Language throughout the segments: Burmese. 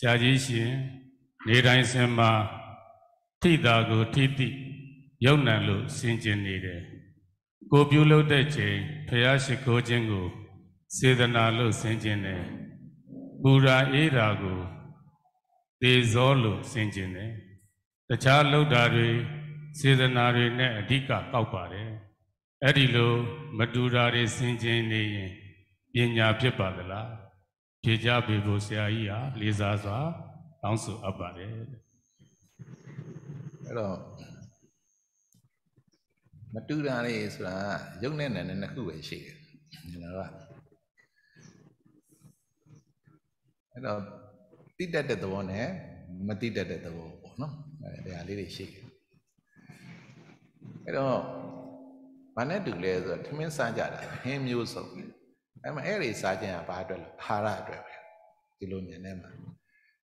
ဆရာကြီးရှင်နေတိုင်းစင်မှာထိတာကိုထိတိယုံနံလို့စင်ကျင်နေတယ်ကိုပြုလုပ်တဲ့ချိန်ဖျားရှိခိုးခြင်းကို စေတနာလို့စင်ကျင်တယ်ပူရာအေးတာကိုသေဇောလို့စင်ကျင်တယ်တခြားလောက်တာတွေစေတနာတွေနဲ့အဓိကကောက်ပါတယ်အဲ့ဒီလိုမတူတာတွေစင်ကျင်နေရင်ပညာဖြစ်ပါသလားဖြေကြပေးဖို့ဆရာကြီးဟာလေးစားစွာတောင်းဆိုအပ်ပါတယ်အဲ့တော့မတူတာလေးဆိုတာရုပ်နဲ့နာနဲ့နှစ်ခုပဲရှိတယ်ကျွန်တော်ကအဲ့တော့တိတက်တဲ့သဘောနဲ့မတိတက်တဲ့သဘောပေါ့နော်အဲ့ဒါလေးတွေရှိတယ်အဲ့တော့ဘာနဲ့တူလဲဆိုတော့ထမင်းစားကြတာဟင်းမျိုးစုံတယ်အဲ့မှာအဲ့ဒီစားခြင်းကဘာအတွက်လဲအာဟာရအတွက်ပဲဒီလိုမြင်နေမှာ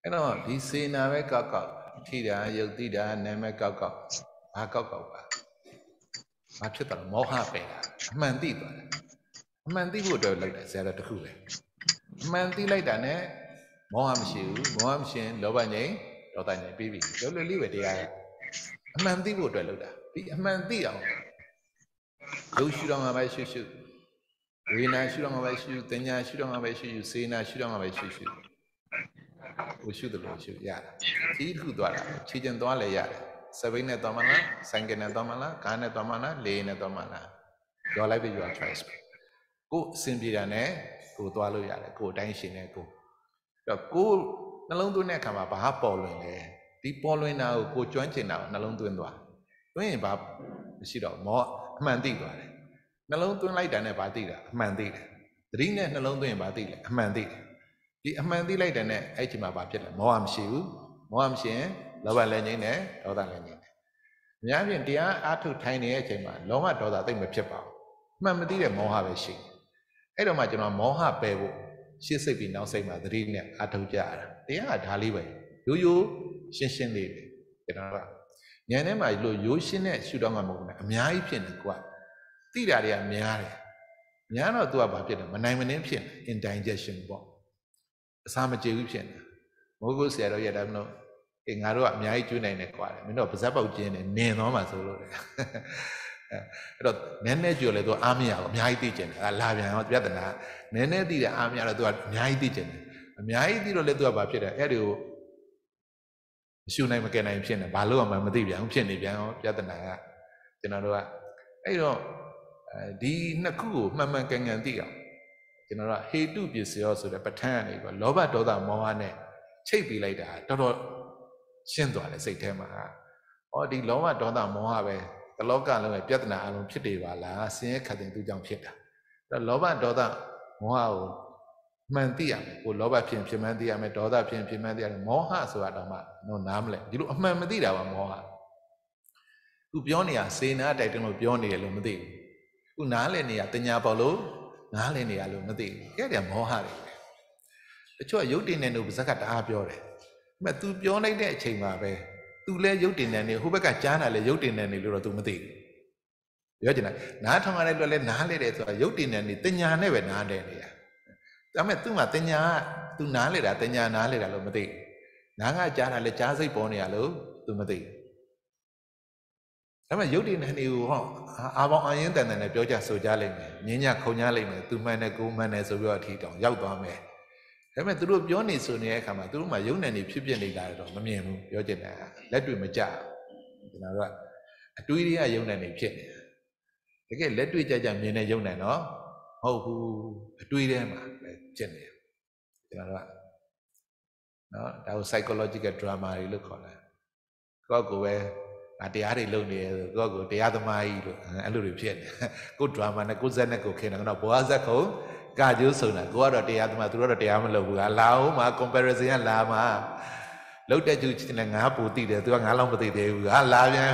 အဲ့တော့ဒီစေနာပဲကောက်ကောက်ထိတာယုတ်တိတာနာမကောက်ကောက်ဘာကောက်ကောက်ပါဘာဖြစ်တာမောဟပဲလားအမှန်သိသွားတယ်အမှန်သိဖို့အတွက်လုပ်တယ်ဆရာတော်တခုပဲအမှန်သိလိုက်တာနဲ့မောဟမရှိဘူးမောဟမရှိရင်လောဘငြိမ်းဒေါသငြိမ်းပြီးပြီလွယ်လွယ်လေးပဲတရားရအမှန်သိဖို့အတွက်လုပ်တာဒီအမှန်သိအောင်လုံရှုတော်မှာပဲရှုရှုဝေနာရှုတော့မှာပဲရှုသညာရှုတော့မှာပဲရှုယူစေနာရှုတော့မှာပဲရှုရှုကိုရှုတယ်လို့ရှုရတယ်ခီးထုသွားတာခြေကျင်သွားလဲရတယ်စပိန်နဲ့သွားမလားဆိုင်ကယ်နဲ့သွားမလားကားနဲ့သွားမလားလေယာဉ်နဲ့သွားမလားရောလိုက်ပြီ your choice ကိုအစဉ်ပြေတာနဲ့ကိုသွားလို့ရတယ်ကိုအတိုင်းရှင်နဲ့ကိုအဲ့တော့ကိုနှလုံးသွင်းတဲ့အခါမှာဘာပေါ်လွင်လဲဒီပေါ်လွင်တာကိုကိုကျွမ်းကျင်တာကိုနှလုံးသွင်းသွားတွင်းရင်ဘာမရှိတော့မောအမှန်သိသွားတယ်နှလုံးသွင်းလိုက်တာနဲ့ဘာသိတာအမှန်သိတယ်သတိနဲ့နှလုံးသွင်းဘာသိလဲအမှန်သိတယ်ဒီအမှန်သိလိုက်တဲ့နဲ့အဲ့ဒီမှာဘာဖြစ်လဲမောဟမရှိဘူးမောဟမရှိရင်လောဘလည်းငြိမ့်တယ်ဒေါသလည်းငြိမ့်တယ်အများဖြင့်တရားအားထုတ်ထိုင်နေတဲ့အချိန်မှာလောဘဒေါသသိမ့်မဖြစ်ပါဘူးမှန်မသိတဲ့မောဟပဲရှိအဲ့တော့မှကျွန်တော်မောဟပယ်ဖို့ရှေ့စိတ်ပြီးနောက်စိတ်မှာသတိနဲ့အားထုတ်ကြရတာတရားကဒါလေးပဲရိုးရိုးရှင်းရှင်းလေးပဲကျွန်တော်ကဉာဏ်ထဲမှာလို့ရိုးရှင်းတဲ့ရှုတော့မှမဟုတ်ဘူးအများကြီးဖြစ်နေကွာသိတာတွေကများတယ်များတော့သူကဘာဖြစ်လဲမနိုင်မနှင်းဖြစ်တယ် indigestion ပေါ့အစာမကြေဘူးဖြစ်တယ်မိုးကုတ်ဆရာတော်ရတာမလို့အေးငါတို့ကအများကြီးကျွေးနိုင်တယ်ကွာတယ်မင်းတို့ပါဇက်ပေါက်ကျင်းတယ်နင်သွားမှဆိုလို့တယ်အဲ့တော့နည်းနည်းကြွလေသူအားမရဘူးအများကြီးသိကျင်တယ်လာပြန်ရောပြဿနာနည်းနည်းသိတယ်အားမရတော့သူကအများကြီးသိကျင်တယ်အများကြီးသိတော့လေသူကဘာဖြစ်လဲအဲ့ဒီကိုမရှုနိုင်မကယ်နိုင်ဖြစ်နေဘာလို့မှမသိပြန်ဘူးဖြစ်နေပြန်ရောပြဿနာကကျွန်တော်တို့ကအဲ့တော့ဒီနှစ်ခုကိုမှန်မှန်ကန်ကန်သိအောင်ကျွန်တော်ကဟေတုပစ္စယောဆိုတဲ့ပဋ္ဌာန်းအနေပြီးလောဘဒေါသမောဟနဲ့ချိတ်ပြီးလိုက်တာတော်တော်ရှင်းသွားတယ်စိတ်ထဲမှာဟောဒီလောဘဒေါသမောဟပဲတလောကလုံးရဲ့ပြဿနာအလုံးဖြစ်နေပါလားဆင်းရဲခတ်တဲ့သူကြောင့်ဖြစ်တာအဲ့လောဘဒေါသမောဟကိုမှန်သိရမယ်ကိုလောဘဖြစ်ဖြစ်မှန်သိရမယ်ဒေါသဖြစ်ဖြစ်မှန်သိရတယ်မောဟဆိုတာတော့မှတော့နားမလဲဒီလိုအမှန်မသိတာပါမောဟသူပြောနေတာစေနာတိုက်တယ်လို့ပြောနေတယ်လို့မသိဘူးခုနားလည်နေရတညာပေါ့လို့နားလည်နေရလို့မသိဘူးအဲ့ဒါမောဟတယ်တချို့ကရုပ်တင်နေလို့ပါဇက်ကတအားပြောတယ်အမေ तू ပြောလိုက်တဲ့အချိန်မှာပဲ तू လဲရုပ်တင်နေနေဟိုဘက်ကကြားတာလဲရုပ်တင်နေနေလို့တော့ तू မသိဘူးပြောချင်တာနားထောင်ရတဲ့အတွက်လဲနားလေတယ်ဆိုတာရုပ်တင်နေနေတညာနဲ့ပဲနားတယ်နေရဒါပေမဲ့ तू မှာတညာက तू နားလေတာတညာနားလေတာလို့မသိဘူးနားကကြားတာလဲကြားစိတ်ပေါ်နေရလို့ तू မသိဘူးဒါပေမဲ့ယုတ်တိနဲ့နေကိုဟောအာပေါင်းအရင်တန်တန်နဲ့ပြောကြဆိုကြလိမ့်မယ်ညင်ညခုံကြလိမ့်မယ်သူမှန်တယ်ကိုမှန်တယ်ဆိုပြီးတော့အထီတောင်ရောက်သွားမယ်ဒါပေမဲ့သူတို့ပြောနေဆိုနေတဲ့အခါမှာသူတို့မှယုံနယ်နေဖြစ်ပြနေတာတော့မမြင်ဘူးပြောချင်တာလက်တွေ့မကြကျွန်တော်တို့ကအတွေးတွေကယုံနယ်နေဖြစ်နေတကယ်လက်တွေ့ကြကြမြင်နေယုံနယ်နော်မဟုတ်ဘူးအတွေးထဲမှာပဲဖြစ်နေကျွန်တော်တို့ကနော်ဒါကို psychological drama တွေလို့ခေါ်တယ်ကိုယ့်ကိုယ်ပဲငါတရားတွေလုပ်နေရဆိုကိုယ့်ကိုတရားသမားကြီးလို့အဲ့လိုတွေဖြစ်နေကိုဒရာမာနဲ့ကိုဇက်နဲ့ကိုခင်တယ်ကတော့ဘောဇက်ခုံကကြိုးဆုံတာကိုကတော့တရားသမားသူတို့ကတော့တရားမလုပ်ဘူးကလာအောင်မှာ comparison ကလာမှာလောက်တဲ့ကျူချင်းနဲ့ငါပူတိတယ်သူကငါလောက်မသိသေးဘူးကလာပြန်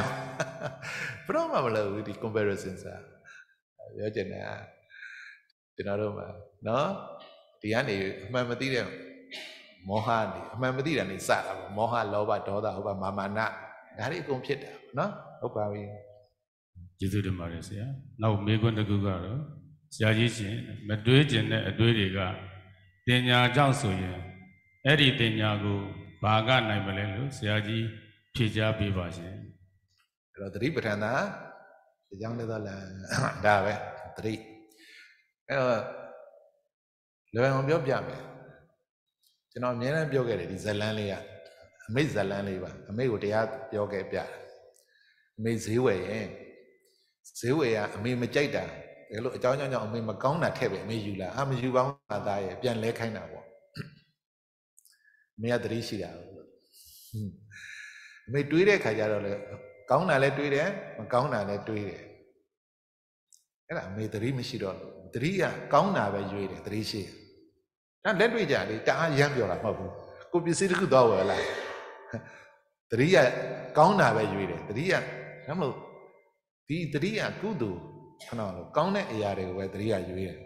ဘယ်တော့မှမလုပ်ဘူးဒီ comparison စာပြောချင်တာကျွန်တော်တို့မှာနော်ဒီကနေအမှန်မသိတဲ့မောဟနေအမှန်မသိတာနေစတာပေါ့မောဟလောဘဒေါသဟောဘမာမာနဒါတွေအကုန်ဖြစ်တာနော်ဟုတ်ပါပြီကျေးဇူးတင်ပါတယ်ဆရာနောက်မေခွန်းတစ်ခုကတော့ဆရာကြီးရှင် မတွေးကျင်တဲ့အတွေးတွေကတင်ညာကြောင့်ဆိုရင်အဲ့ဒီတင်ညာကိုဘာကနိုင်မလဲလို့ဆရာကြီးဖြေကြားပေးပါရှင်အဲ့တော့သတိပဋ္ဌာန်သာဒီကြောင့်လည်းတော့လာဒါပဲသတိအဲ့တော့လွယ်အောင်ပြောပြမယ်ကျွန်တော်အများနဲ့ပြောခဲ့တယ်ဒီဇလန်းလေးကအမိတ်ဇလန်းလေးပါအမိတ်ကိုတရားပြောခဲ့ပြအမိတ်ဈေးဝယ်ရင်ဈေးဝယ်ကအမိတ်မကြိုက်တာဒါလို့အကြောင်းကြောင့်အမေမကောင်းတာထည့်ပဲအမေယူလာအာမယူပါဘူးသားရဲ့ပြန်လဲခိုင်းတာပေါ့အမေကတတိရှိတာလို့အမေတွေးတဲ့ခါကျတော့လေကောင်းတာလည်းတွေးတယ်မကောင်းတာလည်းတွေးတယ်အဲ့ဒါအမေတတိမရှိတော့တတိကကောင်းတာပဲရွေးတယ်တတိရှိဒါလက်တွေ့ကြလေတအားရမ်းပြောတာမဟုတ်ဘူးကိုပစ္စည်းတစ်ခုသွားဝယ်လာတတိယကောင်းတာပဲရွေးတယ်တတိယဘာမလို့ဒီတတိယကုသိုလ်ခဏလို့ကောင်းတဲ့အရာတွေကိုပဲတတိယရွေးတယ်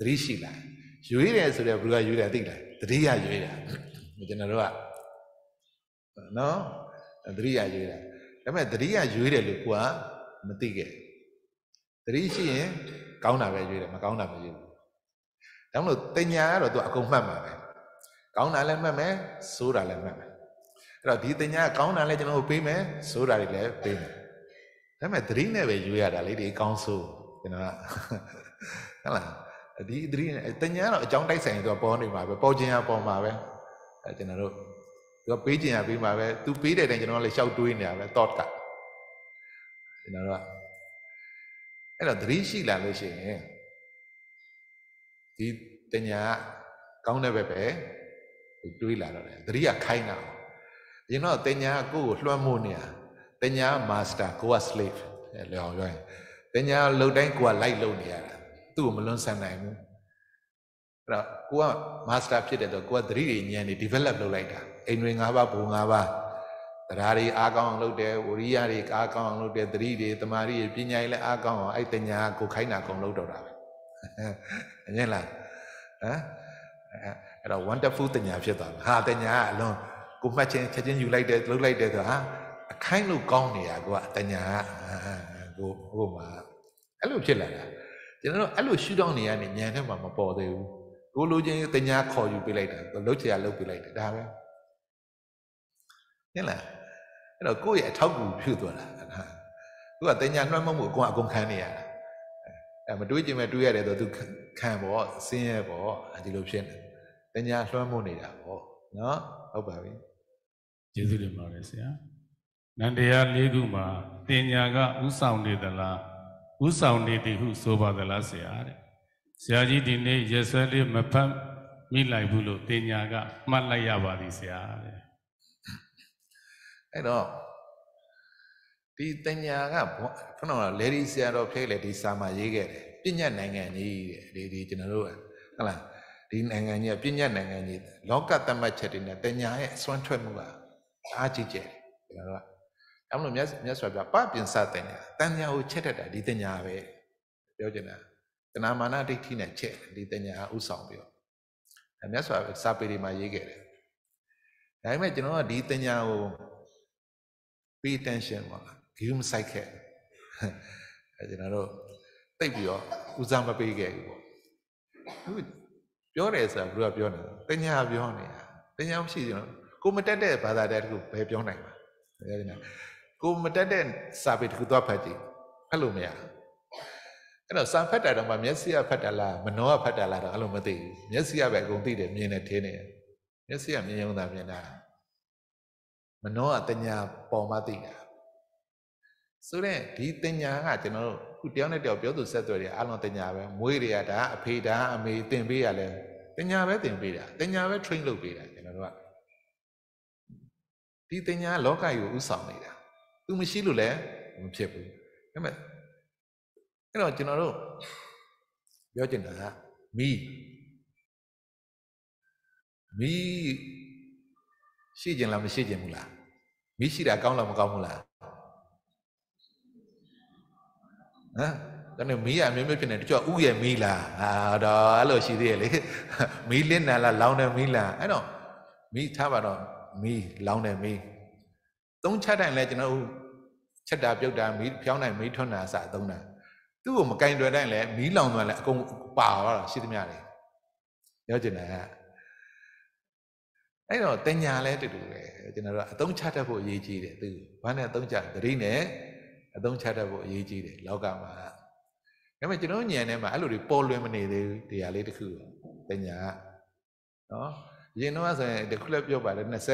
တတိရှိလားရွေးတယ်ဆိုတော့ဘယ်လိုရွေးတယ်သိလားတတိယရွေးတာကျွန်တော်တို့ကနော်တတိယရွေးတာဒါပေမဲ့တတိယရွေးတယ်လို့ကိုကမသိခဲ့တတိရှိရင်ကောင်းတာပဲရွေးတယ်မကောင်းတာမရွေးဘူးဒါမှမဟုတ်တင်ညာကတော့သူအကုန်မှတ်မှာပဲကောင်းတာလည်းမှတ်မယ်ဆိုးတာလည်းမှတ်မယ်အဲ့တော့ဒီတင်ညာကောင်းတာလည်းကျွန်တော်တို့ပေးမယ်ဆိုတာတွေလည်းပေးမယ်ဒါပေမဲ့သတိနဲ့ပဲယူရတာလေဒီအကောင်းဆုံးကျွန်တော်ကဟုတ်လားဒီသတိနဲ့တင်ညာတော့အကြောင်းတိုက်ဆိုင်သူကပေါ်နေမှာပဲပေါ်ခြင်းကပေါ်မှာပဲအဲကျွန်တော်တို့သူကပေးခြင်းကပေးမှာပဲသူပေးတဲ့အတိုင်းကျွန်တော်လည်းရှောက်တွေးနေတာပဲ thought ကကျွန်တော်တို့ကအဲ့တော့သတိရှိလာလို့ရှိရင်ဒီတင်ညာကောင်းတဲ့ဘက်ပဲတွေးလာတော့တယ်သတိကခိုင်းတာအရင်တော့တင်ညာကကိုယ့်ကိုလွှမ်းမိုးနေတာတင်ညာမာစတာကိုက slave လေအောင်ပြောရင်တင်ညာလှုပ်တိုင်းကိုကလိုက်လုပ်နေရတာသူ့ကိုမလွန်ဆန်နိုင်ဘူးအဲ့တော့ကိုကမာစတာဖြစ်တဲ့တော့ကိုကသတိတွေဉာဏ်တွေ develop လုပ်လိုက်တာအိမ်တွင်၅ပါးဘုံ၅ပါးတရားတွေအားကောင်းအောင်လုပ်တယ်ဝရိယတွေအားကောင်းအောင်လုပ်တယ်သတိတွေတမာရီပညာတွေလည်းအားကောင်းအောင်အဲ့တင်ညာကိုခိုင်းတာကုန်လုပ်တော့တာပဲအမြင်လားဟမ်အဲ့တော့ wonderful တင်ညာဖြစ်သွားတာဟာတင်ညာအလွန်ကိုမှတ်ချင်းချက်ချင်းယူလိုက်တယ်လှုပ်လိုက်တယ်ဆိုတာအခိုင်းလို့ကောင်းနေတာကိုကတညာကိုဟိုမှာအဲ့လိုဖြစ်လာတာကျွန်တော်တို့အဲ့လိုရှူတော့နေရနေညံထဲမှာမပေါ်သေးဘူးကိုလိုချင်းတညာခေါ်ယူပေးလိုက်တာလှုပ်ချင်ရလှုပ်ပေးလိုက်တယ်ဒါပဲဟုတ်လားအဲ့တော့ကိုယ့်ရဲ့အထောက်အကူပြုသွားတာသူကတညာနှွှမ်းမမှုအကုန်အကုန်ခံနေရတာအဲမတွေးကြည့်မဲ့တွေးရတယ်ဆိုသူခံပေါ့ဆင်းရဲပေါ့ဒီလိုဖြစ်နေတညာလွှမ်းမိုးနေတာပေါ့နော်ဟုတ်ပါပြီကျေးဇူးတင်ပါတယ်ဆရာနန္တရား၄ခုမှာတင်ညာကဥဆောင်နေသလားဥဆောင်နေသည်ဟုဆိုပါသလားဆရာတဲ့ဆရာကြီးဒီနေ့ရက်စွဲလေးမဖတ်မိလိုက်ဘူးလို့တင်ညာက မှတ်လိုက်ရပါသည်ဆရာတဲ့အဲ့တော့ဒီတင်ညာကခုနကလေဒီဆရာတော်ဖဲလေဒီစာမှာရေးခဲ့တယ်ပညာနိုင်ငံကြီးတဲ့ဒီဒီကျွန်တော်တို့ဟုတ်လားဒီနိုင်ငံကြီးကပညာနိုင်ငံကြီးလောကသမတ်ချက်တွေနဲ့တင်ညာရဲ့အစွမ်းထွက်မှုပါအားကြီးကျယ်ကျွန်တော်တို့ကဒါမှမဟုတ်မြတ်မြတ်စွာဘုရားပပင်စတဲ့နေတန်ညာကိုချက်တတ်တာဒီတညာပဲပြောချင်တာတဏမာနဒိဋ္ဌိနဲ့ချက်ဒီတညာဥဆောင်ပြီးတော့မြတ်စွာဘုရားစာပေတွေမှာရေးခဲ့တယ်ဒါပေမဲ့ကျွန်တော်ကဒီတညာကို pay attention ပါလား give me site ခဲ့အဲကျွန်တော်တို့တိတ်ပြီးတော့ဦးစားမပေးခဲ့ဘူးပေါ့အခုပြောတယ်ဆိုတာဘုရားပြောနေတာတညာပြောနေတာတညာမရှိကျွန်တော်ကိုမတက်တဲ့ဘာသာတရားတခုဘယ်ပြောနိုင်မှာတကယ်ကြည့်ကိုမတက်တဲ့စာပေတခုသွားဖတ်ကြည့်အဲ့လိုမရအဲ့တော့စာဖတ်တာတော့မှမျက်စိကဖတ်တာလားမနှောကဖတ်တာလားတော့အဲ့လိုမသိဘူးမျက်စိကပဲအကုန်သိတယ်မြင်တယ်ထင်းတယ်မျက်စိကမြင်ရုံသာမြင်တာမနှောကတညာပေါ်မှသိတာဆိုတော့ဒီတညာကကျွန်တော်တို့ခုတယောက်နဲ့တယောက်ပြောသူဆက်သွယ်တယ်အလုံးတညာပဲမွေးတွေကဒါအဖေဒါအမေတင်ပေးရလဲတညာပဲတင်ပေးတာတညာပဲ train လုပ်ပေးတာဒီတင်ညာလောကကြီးကိုဥဆောင်နေတာသူမရှိလို့လည်းမဖြစ်ဘူးဒါပေမဲ့အဲ့တော့ကျွန်တော်တို့ပြောချင်တာကမိမိရှိခြင်းလားမရှိခြင်းဘူးလားမိရှိတာကောင်းလားမကောင်းဘူးလားဟမ်ဒါနဲ့မီးရအမျိုးမျိုးဖြစ်နေတချို့ဥရဲ့မီးလားဟာတော့အဲ့လိုရှိသေးရဲ့လေမီးလင်းနာလားလောင်းတဲ့မီးလားအဲ့တော့မီးထားပါတော့မီးလောင်းတဲ့မီးသုံးချက်တိုင်းလဲကျွန်တော်တို့ချက်တာပြုတ်တာမီးဖြောင်းတိုင်းမီးထွန်းတာစအသုံးတာသူ့ကိုမကင်တွယ်တိုင်းလဲမီးလောင်သွားလဲအကုန်ပါသွားတာရှိသမျှတွေပြောချင်တာကအဲ့တော့တင်ညာလဲတူတူပဲကျွန်တော်တို့အသုံးချတတ်ဖို့အရေးကြီးတယ်သူဘာနဲ့အသုံးချသတိနဲ့အသုံးချတတ်ဖို့အရေးကြီးတယ်လောကမှာဒါပေမဲ့ကျွန်တော်ညံထဲမှာအဲ့လိုတွေပေါ်လွင်မနေသေးဘူးတရားလေးတစ်ခုတင်ညာကနော်ရင်တော့ဆိုရင်ဒီခုလည်းပြောပါတယ်20